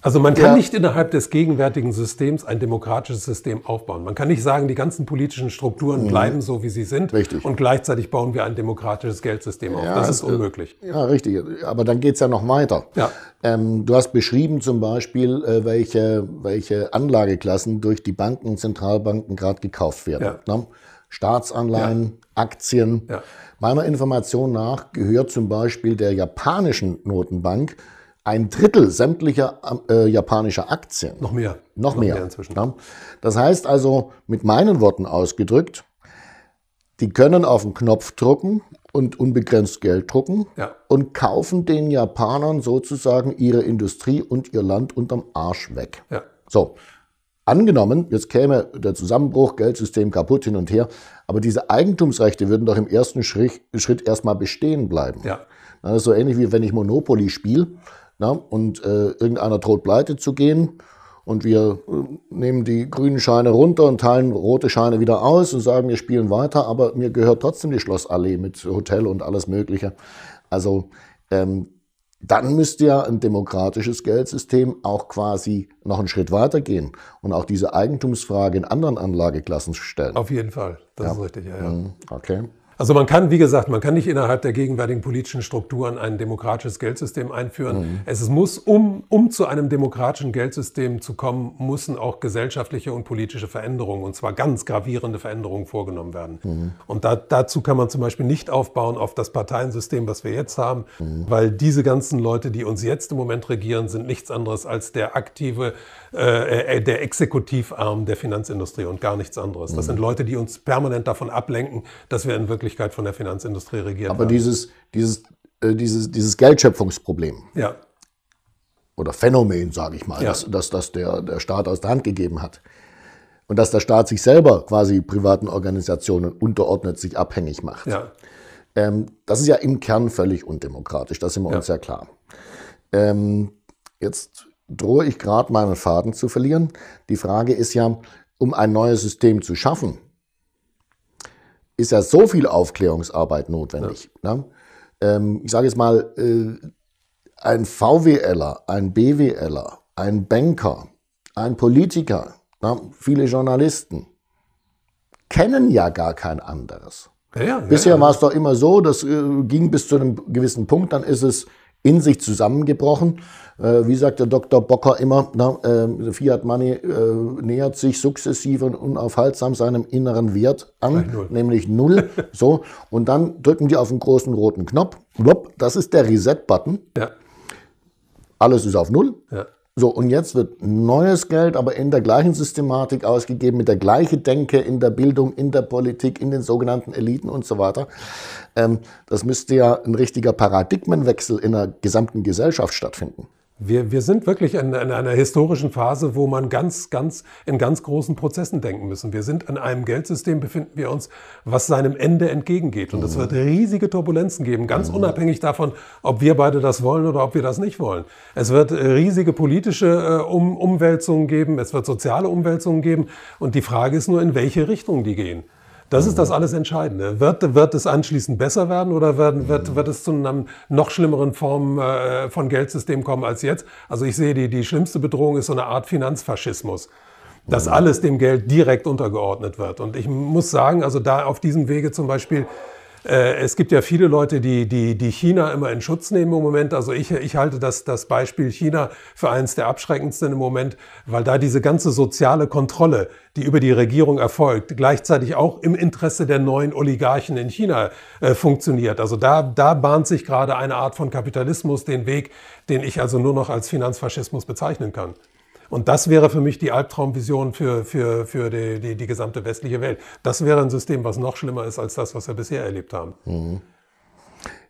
also man kann ja. nicht innerhalb des gegenwärtigen Systems ein demokratisches System aufbauen. Man kann nicht sagen, die ganzen politischen Strukturen mhm. bleiben so, wie sie sind. Richtig. Und gleichzeitig bauen wir ein demokratisches Geldsystem auf. das ist äh, unmöglich. Ja, richtig. Aber dann geht es ja noch weiter. Ja. Ähm, du hast beschrieben zum Beispiel, äh, welche, welche Anlageklassen durch die Banken und Zentralbanken gerade gekauft werden. Ja. Ne? Staatsanleihen, ja. Aktien. Meiner Information nach gehört zum Beispiel der japanischen Notenbank ein Drittel sämtlicher äh, japanischer Aktien. Noch mehr. Noch, noch mehr. mehr. inzwischen. Ja. Das heißt also, mit meinen Worten ausgedrückt, die können auf den Knopf drucken und unbegrenzt Geld drucken ja. und kaufen den Japanern sozusagen ihre Industrie und ihr Land unterm Arsch weg. Ja. So. Angenommen, jetzt käme der Zusammenbruch, Geldsystem kaputt hin und her, aber diese Eigentumsrechte würden doch im ersten Schritt, Schritt erstmal bestehen bleiben. Ja. Das ist so ähnlich wie wenn ich Monopoly spiele na? Und äh, irgendeiner droht pleite zu gehen. Und wir äh, nehmen die grünen Scheine runter und teilen rote Scheine wieder aus und sagen, wir spielen weiter, aber mir gehört trotzdem die Schlossallee mit Hotel und alles Mögliche. Also ähm, dann müsste ja ein demokratisches Geldsystem auch quasi noch einen Schritt weiter gehen und auch diese Eigentumsfrage in anderen Anlageklassen stellen. Auf jeden Fall, das ja. ist richtig, ja, ja. Mhm. Okay. Also man kann, wie gesagt, man kann nicht innerhalb der gegenwärtigen politischen Strukturen ein demokratisches Geldsystem einführen. Mhm. Es muss, um, um zu einem demokratischen Geldsystem zu kommen, müssen auch gesellschaftliche und politische Veränderungen, und zwar ganz gravierende Veränderungen vorgenommen werden. Mhm. Und da, dazu kann man zum Beispiel nicht aufbauen auf das Parteiensystem, was wir jetzt haben, mhm. weil diese ganzen Leute, die uns jetzt im Moment regieren, sind nichts anderes als der aktive, äh, äh der Exekutivarm der Finanzindustrie und gar nichts anderes. Das mhm. sind Leute, die uns permanent davon ablenken, dass wir in Wirklichkeit Wirklichkeit von der Finanzindustrie regiert Aber werden. dieses, dieses, äh, dieses, dieses Geldschöpfungsproblem. Ja. Oder Phänomen, sage ich mal, ja. das, das der, der Staat aus der Hand gegeben hat. Und dass der Staat sich selber quasi privaten Organisationen unterordnet, sich abhängig macht. Ja. Ähm, das ist ja im Kern völlig undemokratisch, das sind wir ja. uns ja klar. Ähm, jetzt drohe ich gerade meinen Faden zu verlieren. Die Frage ist ja, um ein neues System zu schaffen, ist ja so viel Aufklärungsarbeit notwendig. Ja. Ne? Ähm, ich sage jetzt mal, äh, ein VWLer, ein BWLer, ein Banker, ein Politiker, ne? viele Journalisten kennen ja gar kein anderes. Ja, Bisher war es doch immer so, das äh, ging bis zu einem gewissen Punkt, dann ist es in sich zusammengebrochen. Äh, wie sagt der Dr. Bocker immer, na, äh, Fiat Money äh, nähert sich sukzessiv und unaufhaltsam seinem inneren Wert an, null. nämlich null. (laughs) so, und dann drücken die auf den großen roten Knopf. Das ist der Reset-Button. Ja. Alles ist auf null. Ja. So, und jetzt wird neues Geld aber in der gleichen Systematik ausgegeben, mit der gleichen Denke in der Bildung, in der Politik, in den sogenannten Eliten und so weiter. Ähm, das müsste ja ein richtiger Paradigmenwechsel in der gesamten Gesellschaft stattfinden. Wir, wir sind wirklich in, in, einer historischen Phase, wo man ganz, ganz in ganz großen Prozessen denken müssen. Wir sind an einem Geldsystem, befinden wir uns, was seinem Ende entgegengeht. Und mhm. wird riesige Turbulenzen geben, ganz mhm. unabhängig davon, ob wir beide das wollen oder ob wir das nicht wollen. Es wird äh, riesige politische äh, um Umwälzungen geben, es wird soziale Umwälzungen geben. Und die Frage ist nur, in welche Richtung die gehen. Das ist das alles Entscheidende. Wird, wird es anschließend besser werden oder wird, wird, wird es zu einer noch schlimmeren Form äh, von Geldsystem kommen als jetzt? Also ich sehe, die, die schlimmste Bedrohung ist so eine Art Finanzfaschismus, dass mhm. alles dem Geld direkt untergeordnet wird. Und ich muss sagen, also da auf diesem Wege zum Beispiel äh, es gibt ja viele Leute, die, die, die China immer in Schutz nehmen im Moment. Also ich, ich halte das, das Beispiel China für eines der abschreckendsten im Moment, weil da diese ganze soziale Kontrolle, die über die Regierung erfolgt, gleichzeitig auch im Interesse der neuen Oligarchen in China äh, funktioniert. Also da, da bahnt sich gerade eine Art von Kapitalismus den Weg, den ich also nur noch als Finanzfaschismus bezeichnen kann. Und das wäre für mich die Albtraumvision für, für, für die, die, die, gesamte westliche Welt. Das wäre ein System, was noch schlimmer ist als das, was wir bisher erlebt haben. Mhm.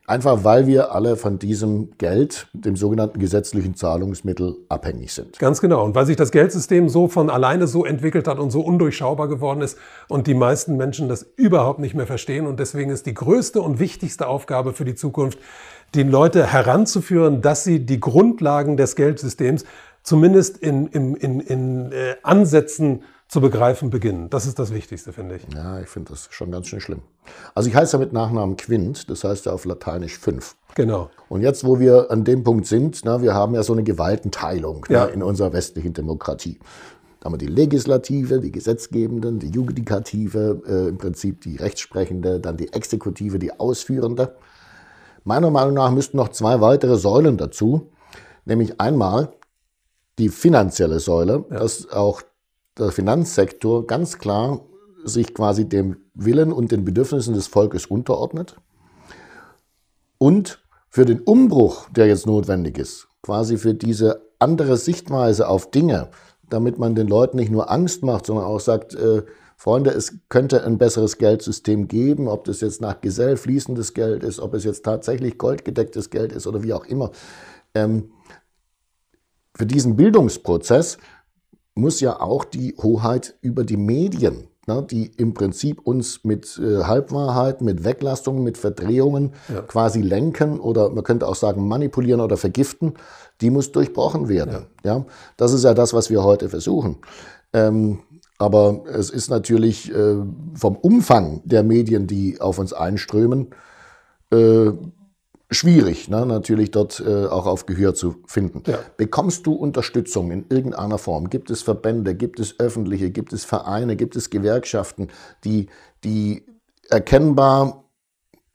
Einfach weil wir alle von diesem Geld, dem sogenannten gesetzlichen Zahlungsmittel, abhängig sind. Ganz genau. Und weil sich das Geldsystem so von alleine so entwickelt hat und so undurchschaubar geworden ist und die meisten Menschen das überhaupt nicht mehr verstehen. Und deswegen ist die größte und wichtigste Aufgabe für die Zukunft, den Leute heranzuführen, dass sie die Grundlagen des Geldsystems zumindest in, in, in, in äh, Ansätzen zu begreifen beginnen. Das ist das Wichtigste, finde ich. Ja, ich finde das schon ganz schön schlimm. Also ich heiße ja mit Nachnamen Quint, das heißt ja auf Lateinisch fünf. Genau. Und jetzt, wo wir an dem Punkt sind, na, wir haben ja so eine Gewaltenteilung ja. na, in unserer westlichen Demokratie. Da haben wir die Legislative, die Gesetzgebenden, die Judikative, äh, im Prinzip die Rechtsprechende, dann die Exekutive, die Ausführende. Meiner Meinung nach müssten noch zwei weitere Säulen dazu, nämlich einmal die finanzielle Säule, ja. dass auch der Finanzsektor ganz klar sich quasi dem Willen und den Bedürfnissen des Volkes unterordnet und für den Umbruch, der jetzt notwendig ist, quasi für diese andere Sichtweise auf Dinge, damit man den Leuten nicht nur Angst macht, sondern auch sagt, äh, Freunde, es könnte ein besseres Geldsystem geben, ob das jetzt nach Gesell fließendes Geld ist, ob es jetzt tatsächlich goldgedecktes Geld ist oder wie auch immer. Ähm, für diesen Bildungsprozess muss ja auch die Hoheit über die Medien, ne, die im Prinzip uns mit äh, Halbwahrheiten, mit Weglastungen, mit Verdrehungen ja. quasi lenken oder man könnte auch sagen manipulieren oder vergiften, die muss durchbrochen werden. Ja. ja? Das ist ja das, was wir heute versuchen. Ähm, aber es ist natürlich äh, vom Umfang der Medien, die auf uns einströmen, äh, schwierig, ne? natürlich dort äh, auch auf Gehör zu finden. Ja. Bekommst du Unterstützung in irgendeiner Form? Gibt es Verbände, gibt es öffentliche, gibt es Vereine, gibt es Gewerkschaften, die, die erkennbar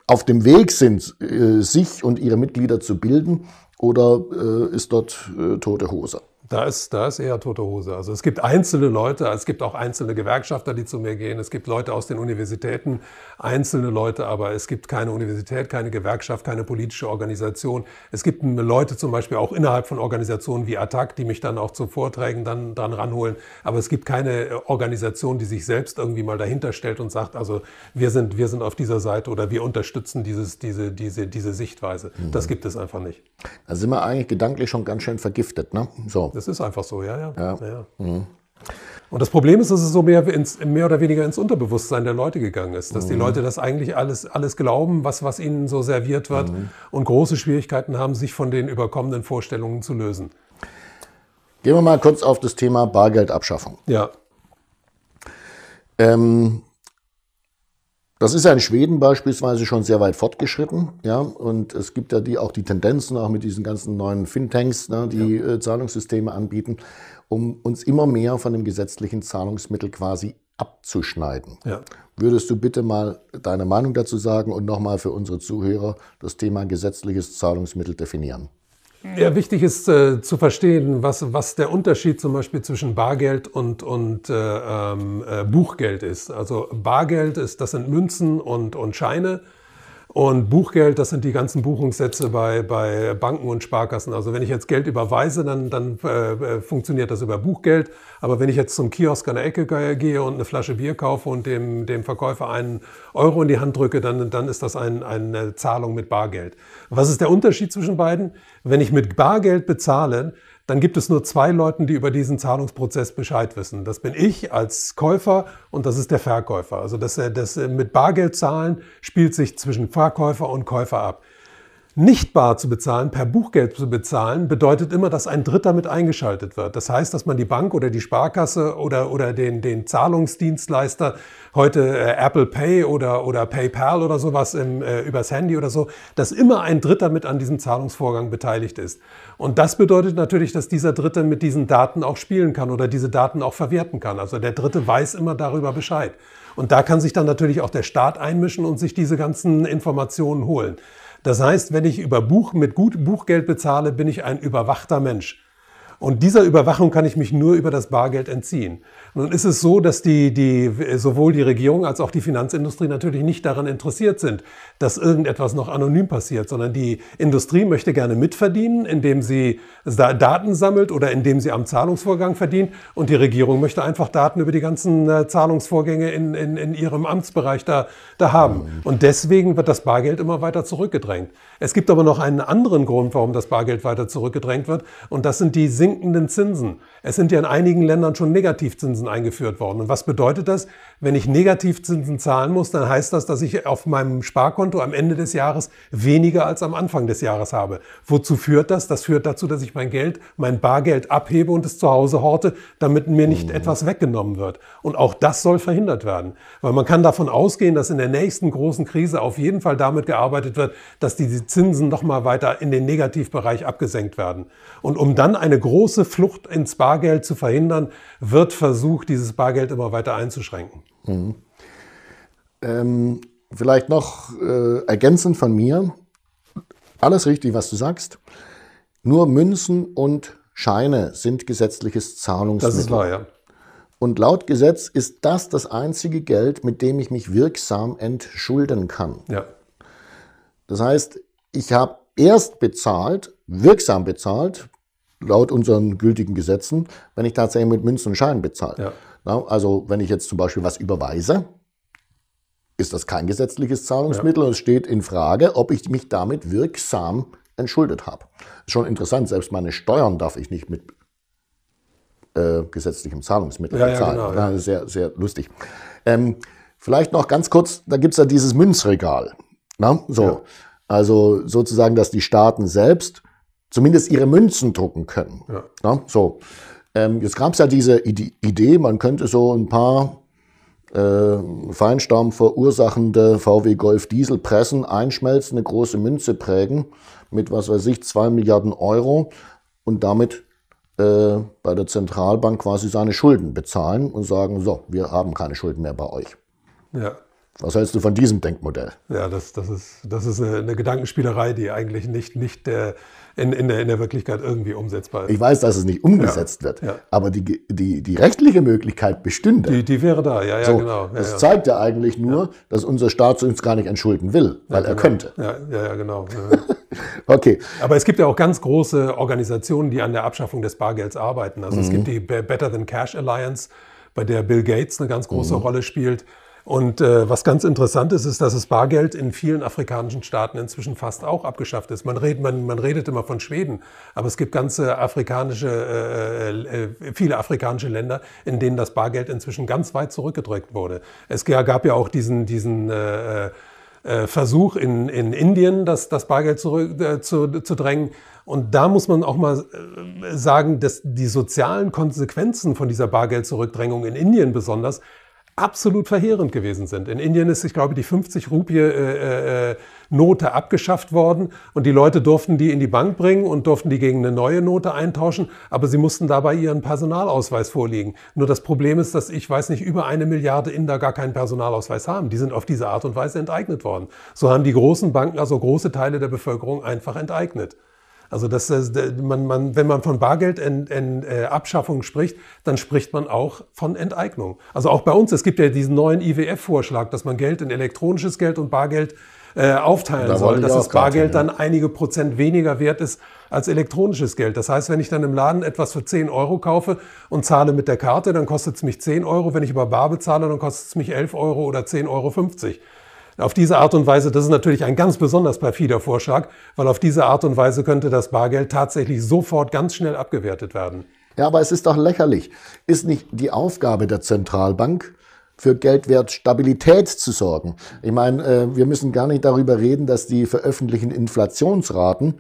auf dem Weg sind, äh, sich und ihre Mitglieder zu bilden? Oder äh, ist dort äh, tote Hose? Da ist, da ist eher tote Hose. Also es gibt einzelne Leute, es gibt auch einzelne Gewerkschafter, die zu mir gehen, es gibt Leute aus den Universitäten, einzelne Leute, aber es gibt keine Universität, keine Gewerkschaft, keine politische Organisation. Es gibt Leute zum Beispiel auch innerhalb von Organisationen wie ATTAC, die mich dann auch zu Vorträgen dann, dann ranholen. Aber es gibt keine äh, Organisation, die sich selbst irgendwie mal dahinter stellt und sagt, also wir sind, wir sind auf dieser Seite oder wir unterstützen dieses, diese, diese, diese Sichtweise. Mhm. Das gibt es einfach nicht. Da sind wir eigentlich gedanklich schon ganz schön vergiftet. Ne? So. Das ist einfach so, ja, ja. ja. ja. Mhm. Und das Problem ist, dass es so mehr, ins, mehr oder weniger ins Unterbewusstsein der Leute gegangen ist, dass mhm. die Leute das eigentlich alles, alles glauben, was, was ihnen so serviert wird mhm. und große Schwierigkeiten haben, sich von den überkommenen Vorstellungen zu lösen. Gehen wir mal kurz auf das Thema Bargeldabschaffung. Ja. Ähm, das ist ja in Schweden beispielsweise schon sehr weit fortgeschritten, ja, und es gibt ja die auch die Tendenzen auch mit diesen ganzen neuen Fintanks, ne, die ja. äh, Zahlungssysteme anbieten, um uns immer mehr von dem gesetzlichen Zahlungsmittel quasi abzuschneiden. Ja. Würdest du bitte mal deine Meinung dazu sagen und nochmal für unsere Zuhörer das Thema gesetzliches Zahlungsmittel definieren? Ja, wichtig ist äh, zu verstehen, was, was der Unterschied zum Beispiel zwischen Bargeld und, und äh, ähm, äh, Buchgeld ist. Also Bargeld ist, das sind Münzen und, und Scheine. Und Buchgeld, das sind die ganzen Buchungssätze bei, bei Banken und Sparkassen. Also wenn ich jetzt Geld überweise, dann, dann äh, äh funktioniert das über Buchgeld. Aber wenn ich jetzt zum Kiosk an der Ecke gehe und eine Flasche Bier kaufe und dem, dem Verkäufer einen Euro in die Hand drücke, dann, dann ist das ein, eine Zahlung mit Bargeld. Was ist der Unterschied zwischen beiden? Wenn ich mit Bargeld bezahle, dann gibt es nur zwei Leute, die über diesen Zahlungsprozess Bescheid wissen. Das bin ich als Käufer und das ist der Verkäufer. Also das, äh, das äh, mit Bargeld zahlen spielt sich zwischen Verkäufer und Käufer ab. Nicht bar zu bezahlen, per Buchgeld zu bezahlen, bedeutet immer, dass ein Dritter mit eingeschaltet wird. Das heißt, dass man die Bank oder die Sparkasse oder, oder den, den Zahlungsdienstleister, heute äh, Apple Pay oder, oder PayPal oder sowas im, äh, übers Handy oder so, dass immer ein Dritter mit an diesem Zahlungsvorgang beteiligt ist. Und das bedeutet natürlich, dass dieser Dritte mit diesen Daten auch spielen kann oder diese Daten auch verwerten kann. Also der Dritte weiß immer darüber Bescheid. Und da kann sich dann natürlich auch der Staat einmischen und sich diese ganzen Informationen holen. Das heißt, wenn ich über Buch mit gut Buchgeld bezahle, bin ich ein überwachter Mensch. Und dieser Überwachung kann ich mich nur über das Bargeld entziehen. Nun ist es so, dass die, die, sowohl die Regierung als auch die Finanzindustrie natürlich nicht daran interessiert sind, dass irgendetwas noch anonym passiert, sondern die Industrie möchte gerne mitverdienen, indem sie Daten sammelt oder indem sie am Zahlungsvorgang verdient. Und die Regierung möchte einfach Daten über die ganzen äh, Zahlungsvorgänge in, in, in, ihrem Amtsbereich da, da haben. Und deswegen wird das Bargeld immer weiter zurückgedrängt. Es gibt aber noch einen anderen Grund, warum das Bargeld weiter zurückgedrängt wird. Und das sind die sinkenden Zinsen. Es sind ja in einigen Ländern schon Negativzinsen eingeführt worden. Und was bedeutet das? Wenn ich Negativzinsen zahlen muss, dann heißt das, dass ich auf meinem Sparkonto am Ende des Jahres weniger als am Anfang des Jahres habe. Wozu führt das? Das führt dazu, dass ich mein Geld, mein Bargeld abhebe und es zu Hause horte, damit mir nicht mhm. etwas weggenommen wird. Und auch das soll verhindert werden. Weil man kann davon ausgehen, dass in der nächsten großen Krise auf jeden Fall damit gearbeitet wird, dass die Zinsen nochmal weiter in den Negativbereich abgesenkt werden. Und um dann eine große Flucht ins Bargeld zu verhindern, wird versucht, Versuch, dieses Bargeld immer weiter einzuschränken. Mhm. Ähm, vielleicht noch äh, ergänzend von mir. Alles richtig, was du sagst. Nur Münzen und Scheine sind gesetzliches Zahlungsmittel. Das ist wahr, ja. Und laut Gesetz ist das das einzige Geld, mit dem ich mich wirksam entschulden kann. Ja. Das heißt, ich habe erst bezahlt, wirksam bezahlt, laut unseren gültigen Gesetzen, wenn ich tatsächlich mit Münzen und Scheinen bezahle. Ja. also wenn ich jetzt zum Beispiel was überweise, ist das kein gesetzliches Zahlungsmittel ja. und es steht in Frage, ob ich mich damit wirksam entschuldet habe. Ist schon interessant, selbst meine Steuern darf ich nicht mit äh, gesetzlichem Zahlungsmittel ja, bezahlen. Ja, genau, ja. Sehr, sehr lustig. Ähm, vielleicht noch ganz kurz, da gibt es ja dieses Münzregal. Na, so. Also sozusagen, dass die Staaten selbst zumindest ihre Münzen drucken können. Ja. ja so. Ähm, jetzt gab es ja diese Idee, man könnte so ein paar äh, Feinstaub verursachende VW Golf Diesel pressen, einschmelzen, eine große Münze prägen mit, was weiß ich, 2 Milliarden Euro und damit äh, bei der Zentralbank quasi seine Schulden bezahlen und sagen, so, wir haben keine Schulden mehr bei euch. Ja. Was hältst du von diesem Denkmodell? Ja, das, das ist, das ist eine, Gedankenspielerei, die eigentlich nicht, nicht der, in, in, der, in der Wirklichkeit irgendwie umsetzbar ist. Ich weiß, dass es nicht umgesetzt ja. wird, ja. aber die, die, die rechtliche Möglichkeit bestünde. Die, die wäre da, ja, ja, so, genau. das zeigt ja eigentlich nur, dass unser Staat uns gar nicht entschulden will, weil genau. er könnte. Ja, ja, genau. (laughs) okay. Aber es gibt ja auch ganz große Organisationen, die an der Abschaffung des Bargelds arbeiten. Also mhm. es gibt die Better Than Cash Alliance, bei der Bill Gates eine ganz große mhm. Rolle spielt. Und äh, was ganz interessant ist, ist, dass das Bargeld in vielen afrikanischen Staaten inzwischen fast auch abgeschafft ist. Man, red, man, man redet immer von Schweden, aber es gibt ganze afrikanische, äh, äh, äh viele afrikanische Länder, in denen das Bargeld inzwischen ganz weit zurückgedrückt wurde. Es gab ja auch diesen, diesen äh, äh, Versuch in, in Indien, das, das Bargeld zurück, äh, zu, zu drängen. Und da muss man auch mal sagen, dass die sozialen Konsequenzen von dieser Bargeldzurückdrängung in Indien besonders absolut verheerend gewesen sind. In Indien ist, ich glaube, die 50 Rupie äh, äh, äh, Note abgeschafft worden und die Leute durften die in die Bank bringen und durften die gegen eine neue Note eintauschen, aber sie mussten dabei ihren Personalausweis vorlegen. Nur das Problem ist, dass ich weiß nicht, über eine Milliarde Inder gar keinen Personalausweis haben. Die sind auf diese Art und Weise enteignet worden. So haben die großen Banken also große Teile der Bevölkerung einfach enteignet. Also das, ist, äh, man, man, wenn man von Bargeldabschaffung äh, spricht, dann spricht man auch von Enteignung. Also auch bei uns, es gibt ja diesen neuen IWF-Vorschlag, dass man Geld in elektronisches Geld und Bargeld äh, aufteilen da soll, dass das Bargeld hin, ja. dann einige Prozent weniger wert ist als elektronisches Geld. Das heißt, wenn ich dann im Laden etwas für 10 Euro kaufe und zahle mit der Karte, dann kostet es mich 10 Euro. Wenn ich über Bar bezahle, dann kostet es mich 11 Euro oder 10,50 Euro. Auf diese Art und Weise, das ist natürlich ein ganz besonders perfider Vorschlag, weil auf diese Art und Weise könnte das Bargeld tatsächlich sofort ganz schnell abgewertet werden. Ja, aber es ist doch lächerlich. Ist nicht die Aufgabe der Zentralbank, für Geldwertstabilität zu sorgen. Ich meine, äh, wir müssen gar nicht darüber reden, dass die veröffentlichten Inflationsraten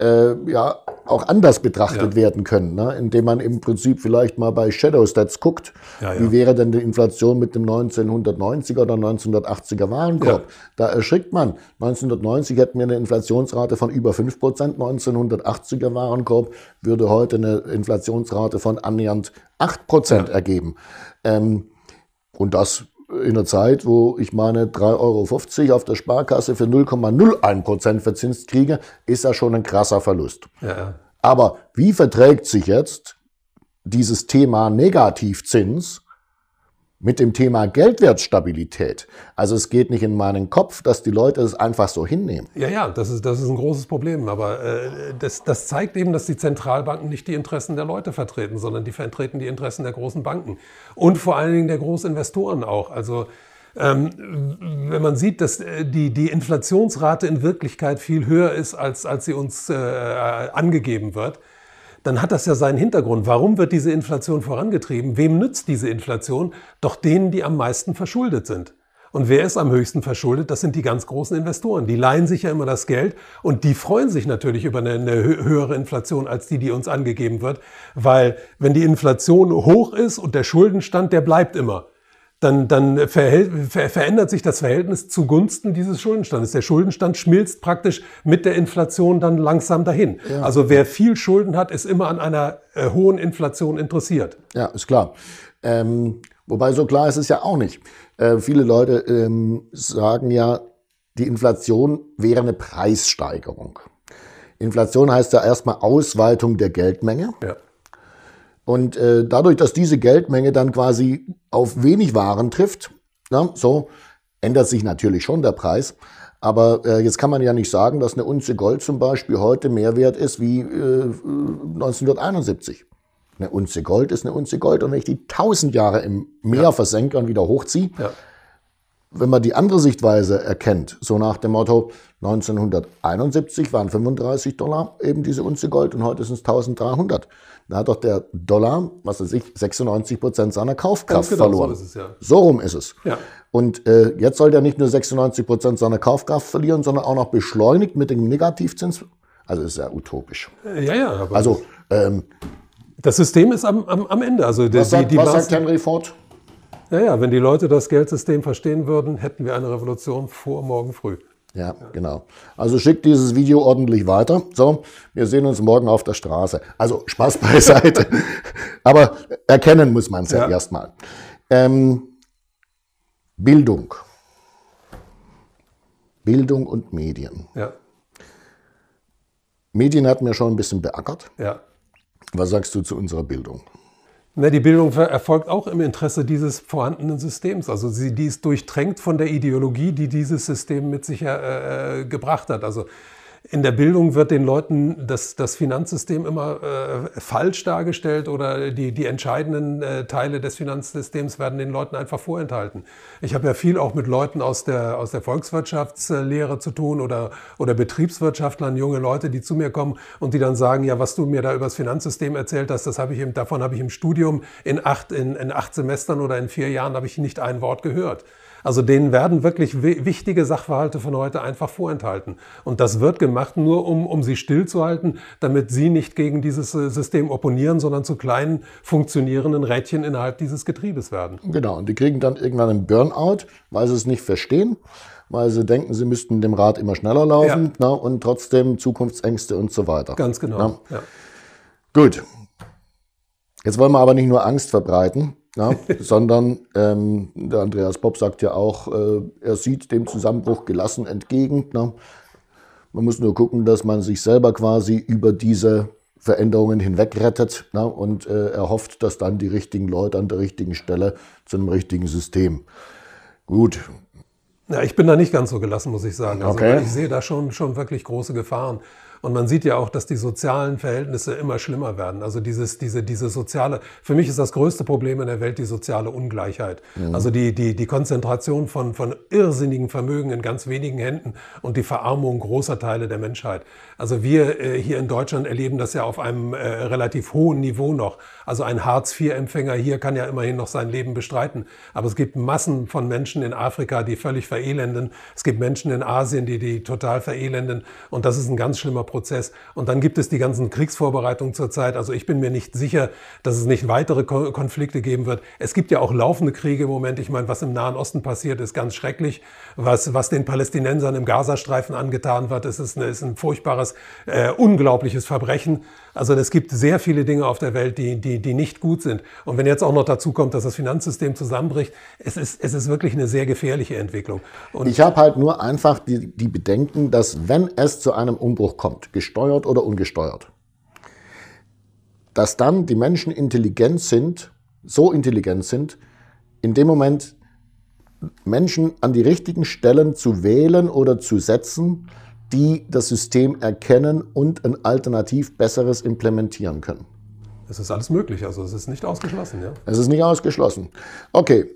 äh, ja auch anders betrachtet ja. werden können, ne? indem man im Prinzip vielleicht mal bei Shadow Stats guckt, ja, ja. wie wäre denn die Inflation mit dem 1990er oder 1980er Warenkorb. Da erschrickt man. 1990 hätten wir eine Inflationsrate von über 5%, 1980er Warenkorb würde heute eine Inflationsrate von annähernd 8% ergeben. Ähm, und das in einer Zeit, wo ich meine 3,50 Euro auf der Sparkasse für 0,01 Prozent verzinst kriege, ist das schon ein krasser Verlust. Ja. Aber wie verträgt sich jetzt dieses Thema Negativzins mit dem Thema Geldwertstabilität. Also es geht nicht in meinen Kopf, dass die Leute es einfach so hinnehmen. Ja, ja, das ist, das ist ein großes Problem. Aber äh, das, das zeigt eben, dass die Zentralbanken nicht die Interessen der Leute vertreten, sondern die vertreten die Interessen der großen Banken und vor allen Dingen der Großinvestoren auch. Also ähm, wenn man sieht, dass äh, die, die Inflationsrate in Wirklichkeit viel höher ist, als, als sie uns äh, äh angegeben wird, dann hat das ja seinen Hintergrund. Warum wird diese Inflation vorangetrieben? Wem nützt diese Inflation? Doch denen, die am meisten verschuldet sind. Und wer ist am höchsten verschuldet? Das sind die ganz großen Investoren. Die leihen sich ja immer das Geld und die freuen sich natürlich über eine, höhere Inflation als die, die uns angegeben wird. Weil wenn die Inflation hoch ist und der Schuldenstand, der bleibt immer dann, dann verhält, ver, verändert sich das Verhältnis zugunsten dieses Schuldenstandes. Der Schuldenstand schmilzt praktisch mit der Inflation dann langsam dahin. Ja. Also wer viel Schulden hat, ist immer an einer äh, hohen Inflation interessiert. Ja, ist klar. Ähm, wobei so klar ist es ja auch nicht. Äh, viele Leute ähm, sagen ja, die Inflation wäre eine Preissteigerung. Inflation heißt ja erstmal Ausweitung der Geldmenge. Ja. Und äh, dadurch, dass diese Geldmenge dann quasi auf wenig Waren trifft, na, ne, so ändert sich natürlich schon der Preis. Aber äh, jetzt kann man ja nicht sagen, dass eine Unze Gold zum Beispiel heute mehr wert ist wie äh, 1971. Eine Unze Gold ist eine Unze Gold. Und wenn ich die 1000 Jahre im Meer ja. versenke und wieder hochziehe, ja. wenn man die andere Sichtweise erkennt, so nach dem Motto, 1971 waren 35 Dollar eben diese Unze Gold und heute sind es 1300. Da hat doch der Dollar, was weiß ich, 96 Prozent seiner Kaufkraft genau, verloren. So, es, ja. so, rum ist es. Ja. Und äh, jetzt soll der nicht nur 96 Prozent seiner Kaufkraft verlieren, sondern auch noch beschleunigt mit dem Negativzins. Also ist ja utopisch. Äh, ja, ja. also ähm, das System ist am, am, am Ende. Also der, was sagt, die, die was sagt Henry Ford? Ja, ja, wenn die Leute das Geldsystem verstehen würden, hätten wir eine Revolution vor morgen früh. Ja, genau. Also schickt dieses Video ordentlich weiter. So, wir sehen uns morgen auf der Straße. Also Spaß beiseite. (laughs) Aber erkennen muss man es ja, ja. erstmal. Ähm, Bildung. Bildung und Medien. Ja. Medien hatten wir schon ein bisschen beackert. Ja. Was sagst du zu unserer Bildung? Na, ne, die Bildung erfolgt auch im Interesse dieses vorhandenen Systems. Also sie, die ist durchtränkt von der Ideologie, die dieses System mit sich äh, äh gebracht hat. Also in der Bildung wird den Leuten das, das Finanzsystem immer äh, falsch dargestellt oder die, die entscheidenden äh, Teile des Finanzsystems werden den Leuten einfach vorenthalten. Ich habe ja viel auch mit Leuten aus der, aus der Volkswirtschaftslehre zu tun oder, oder Betriebswirtschaftlern, junge Leute, die zu mir kommen und die dann sagen, ja, was du mir da über das Finanzsystem erzählt hast, das habe ich im, davon habe ich im Studium in acht, in, in acht Semestern oder in vier Jahren habe ich nicht ein Wort gehört. Also denen werden wirklich wichtige Sachverhalte von heute einfach vorenthalten. Und das wird gemacht nur, um, um sie stillzuhalten, damit sie nicht gegen dieses äh, System opponieren, sondern zu kleinen funktionierenden Rädchen innerhalb dieses Getriebes werden. Genau, und die kriegen dann irgendwann einen Burnout, weil sie es nicht verstehen weil sie denken, sie müssten dem Rad immer schneller laufen ja. na, ne, und trotzdem Zukunftsängste und so weiter. Ganz genau. Ne? Ja. Gut. Jetzt wollen wir aber nicht nur Angst verbreiten, ja, sondern ähm, der Andreas Bob sagt ja auch, äh, er sieht dem Zusammenbruch gelassen entgegen. Ne? Man muss nur gucken, dass man sich selber quasi über diese Veränderungen hinwegrettet ne? und äh, er hofft, dass dann die richtigen Leute an der richtigen Stelle zu einem richtigen System. Gut, ja, ich bin da nicht ganz so gelassen, muss ich sagen. Also okay. ich sehe da schon, schon wirklich große Gefahren. Und man sieht ja auch, dass die sozialen Verhältnisse immer schlimmer werden. Also dieses, diese, diese soziale, für mich ist das größte Problem in der Welt die soziale Ungleichheit. Mhm. Also die, die, die Konzentration von, von irrsinnigen Vermögen in ganz wenigen Händen und die Verarmung großer Teile der Menschheit. Also wir äh, hier in Deutschland erleben das ja auf einem äh, relativ hohen Niveau noch. Also ein Hartz-IV-Empfänger hier kann ja immerhin noch sein Leben bestreiten. Aber es gibt Massen von Menschen in Afrika, die völlig verelenden. Es gibt Menschen in Asien, die die total verelenden. Und das ist ein ganz schlimmer Prozess. Und dann gibt es die ganzen Kriegsvorbereitungen zurzeit. Also ich bin mir nicht sicher, dass es nicht weitere Konflikte geben wird. Es gibt ja auch laufende Kriege im Moment. Ich meine, was im Nahen Osten passiert, ist ganz schrecklich. Was, was den Palästinensern im Gazastreifen angetan wird, ist, ist, ein, furchtbares, äh, unglaubliches Verbrechen. Also es gibt sehr viele Dinge auf der Welt, die, die, die nicht gut sind. Und wenn jetzt auch noch dazu kommt, dass das Finanzsystem zusammenbricht, es ist, es ist wirklich eine sehr gefährliche Entwicklung. Und ich habe halt nur einfach die, die Bedenken, dass wenn es zu einem Umbruch kommt, gesteuert oder ungesteuert, dass dann die Menschen intelligent sind, so intelligent sind, in dem Moment Menschen an die richtigen Stellen zu wählen oder zu setzen, die das System erkennen und ein alternativ besseres implementieren können. Es ist alles möglich, also es ist nicht ausgeschlossen, ja? Es ist nicht ausgeschlossen. Okay.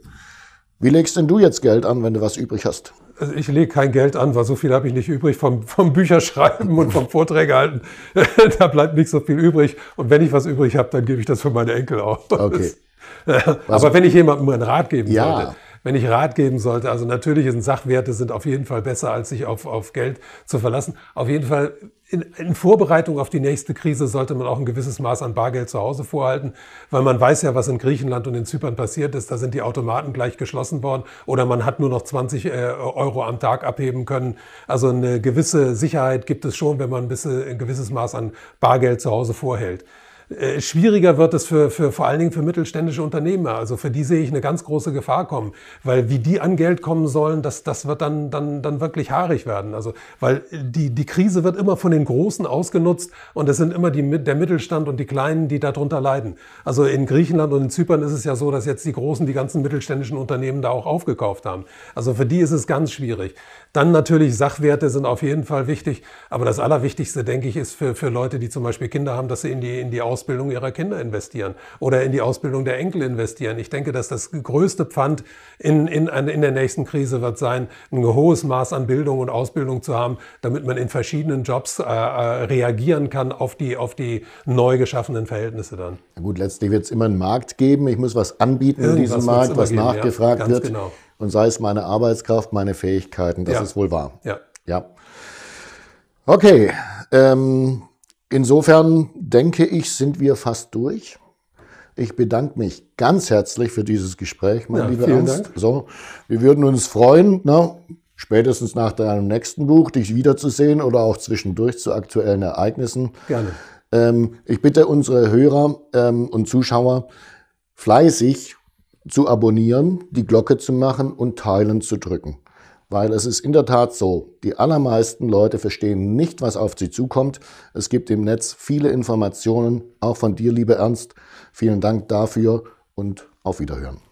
Wie legst denn du jetzt Geld an, wenn du was übrig hast? Also ich lege kein Geld an, weil so viel habe ich nicht übrig vom, vom Bücherschreiben und vom Vorträge halten. (laughs) da bleibt nicht so viel übrig. Und wenn ich was übrig habe, dann gebe ich das für meine Enkel aus. Okay. (laughs) Also Aber wenn ich jemandem einen Rat geben ja. sollte, wenn ich Rat geben sollte, also natürlich sind Sachwerte sind auf jeden Fall besser, als sich auf, auf Geld zu verlassen. Auf jeden Fall in, in Vorbereitung auf die nächste Krise sollte man auch ein gewisses Maß an Bargeld zu Hause vorhalten, weil man weiß ja, was in Griechenland und in Zypern passiert ist. Da sind die Automaten gleich geschlossen worden oder man hat nur noch 20 äh, Euro am Tag abheben können. Also eine gewisse Sicherheit gibt es schon, wenn man ein, bisschen, ein gewisses Maß an Bargeld zu Hause vorhält. Äh, schwieriger wird es für, für vor allen Dingen für mittelständische Unternehmer. Also für die sehe ich eine ganz große Gefahr kommen, weil wie die an Geld kommen sollen, das, das wird dann, dann, dann wirklich haarig werden. Also weil die, die Krise wird immer von den Großen ausgenutzt und es sind immer die, der Mittelstand und die Kleinen, die darunter leiden. Also in Griechenland und in Zypern ist es ja so, dass jetzt die Großen die ganzen mittelständischen Unternehmen da auch aufgekauft haben. Also für die ist es ganz schwierig. Dann natürlich Sachwerte sind auf jeden Fall wichtig. Aber das Allerwichtigste, denke ich, ist für, für Leute, die zum Beispiel Kinder haben, dass sie in die, in die Ausbildung ihrer Kinder investieren oder in die Ausbildung der Enkel investieren. Ich denke, dass das größte Pfand in, in, in der nächsten Krise wird sein, ein hohes Maß an Bildung und Ausbildung zu haben, damit man in verschiedenen Jobs äh, äh reagieren kann auf die, auf die neu geschaffenen Verhältnisse dann. Ja gut, letztlich wird es immer einen Markt geben. Ich muss was anbieten Irgendwas in diesem Markt, was geben, nachgefragt ja, wird. Genau und sei es meine Arbeitskraft, meine Fähigkeiten, das ja. ist wohl wahr. Ja. Ja. Okay. Ähm, insofern denke ich, sind wir fast durch. Ich bedanke mich ganz herzlich für dieses Gespräch, mein ja, lieber Ernst. Dank. So, wir würden uns freuen, ne, spätestens nach deinem nächsten Buch dich wiederzusehen oder auch zwischendurch zu aktuellen Ereignissen. Gerne. Ähm, ich bitte unsere Hörer ähm, und Zuschauer fleißig zu abonnieren, die Glocke zu machen und teilen zu drücken. Weil es ist in der Tat so, die allermeisten Leute verstehen nicht, was auf sie zukommt. Es gibt im Netz viele Informationen, auch von dir, liebe Ernst. Vielen Dank dafür und auf Wiederhören.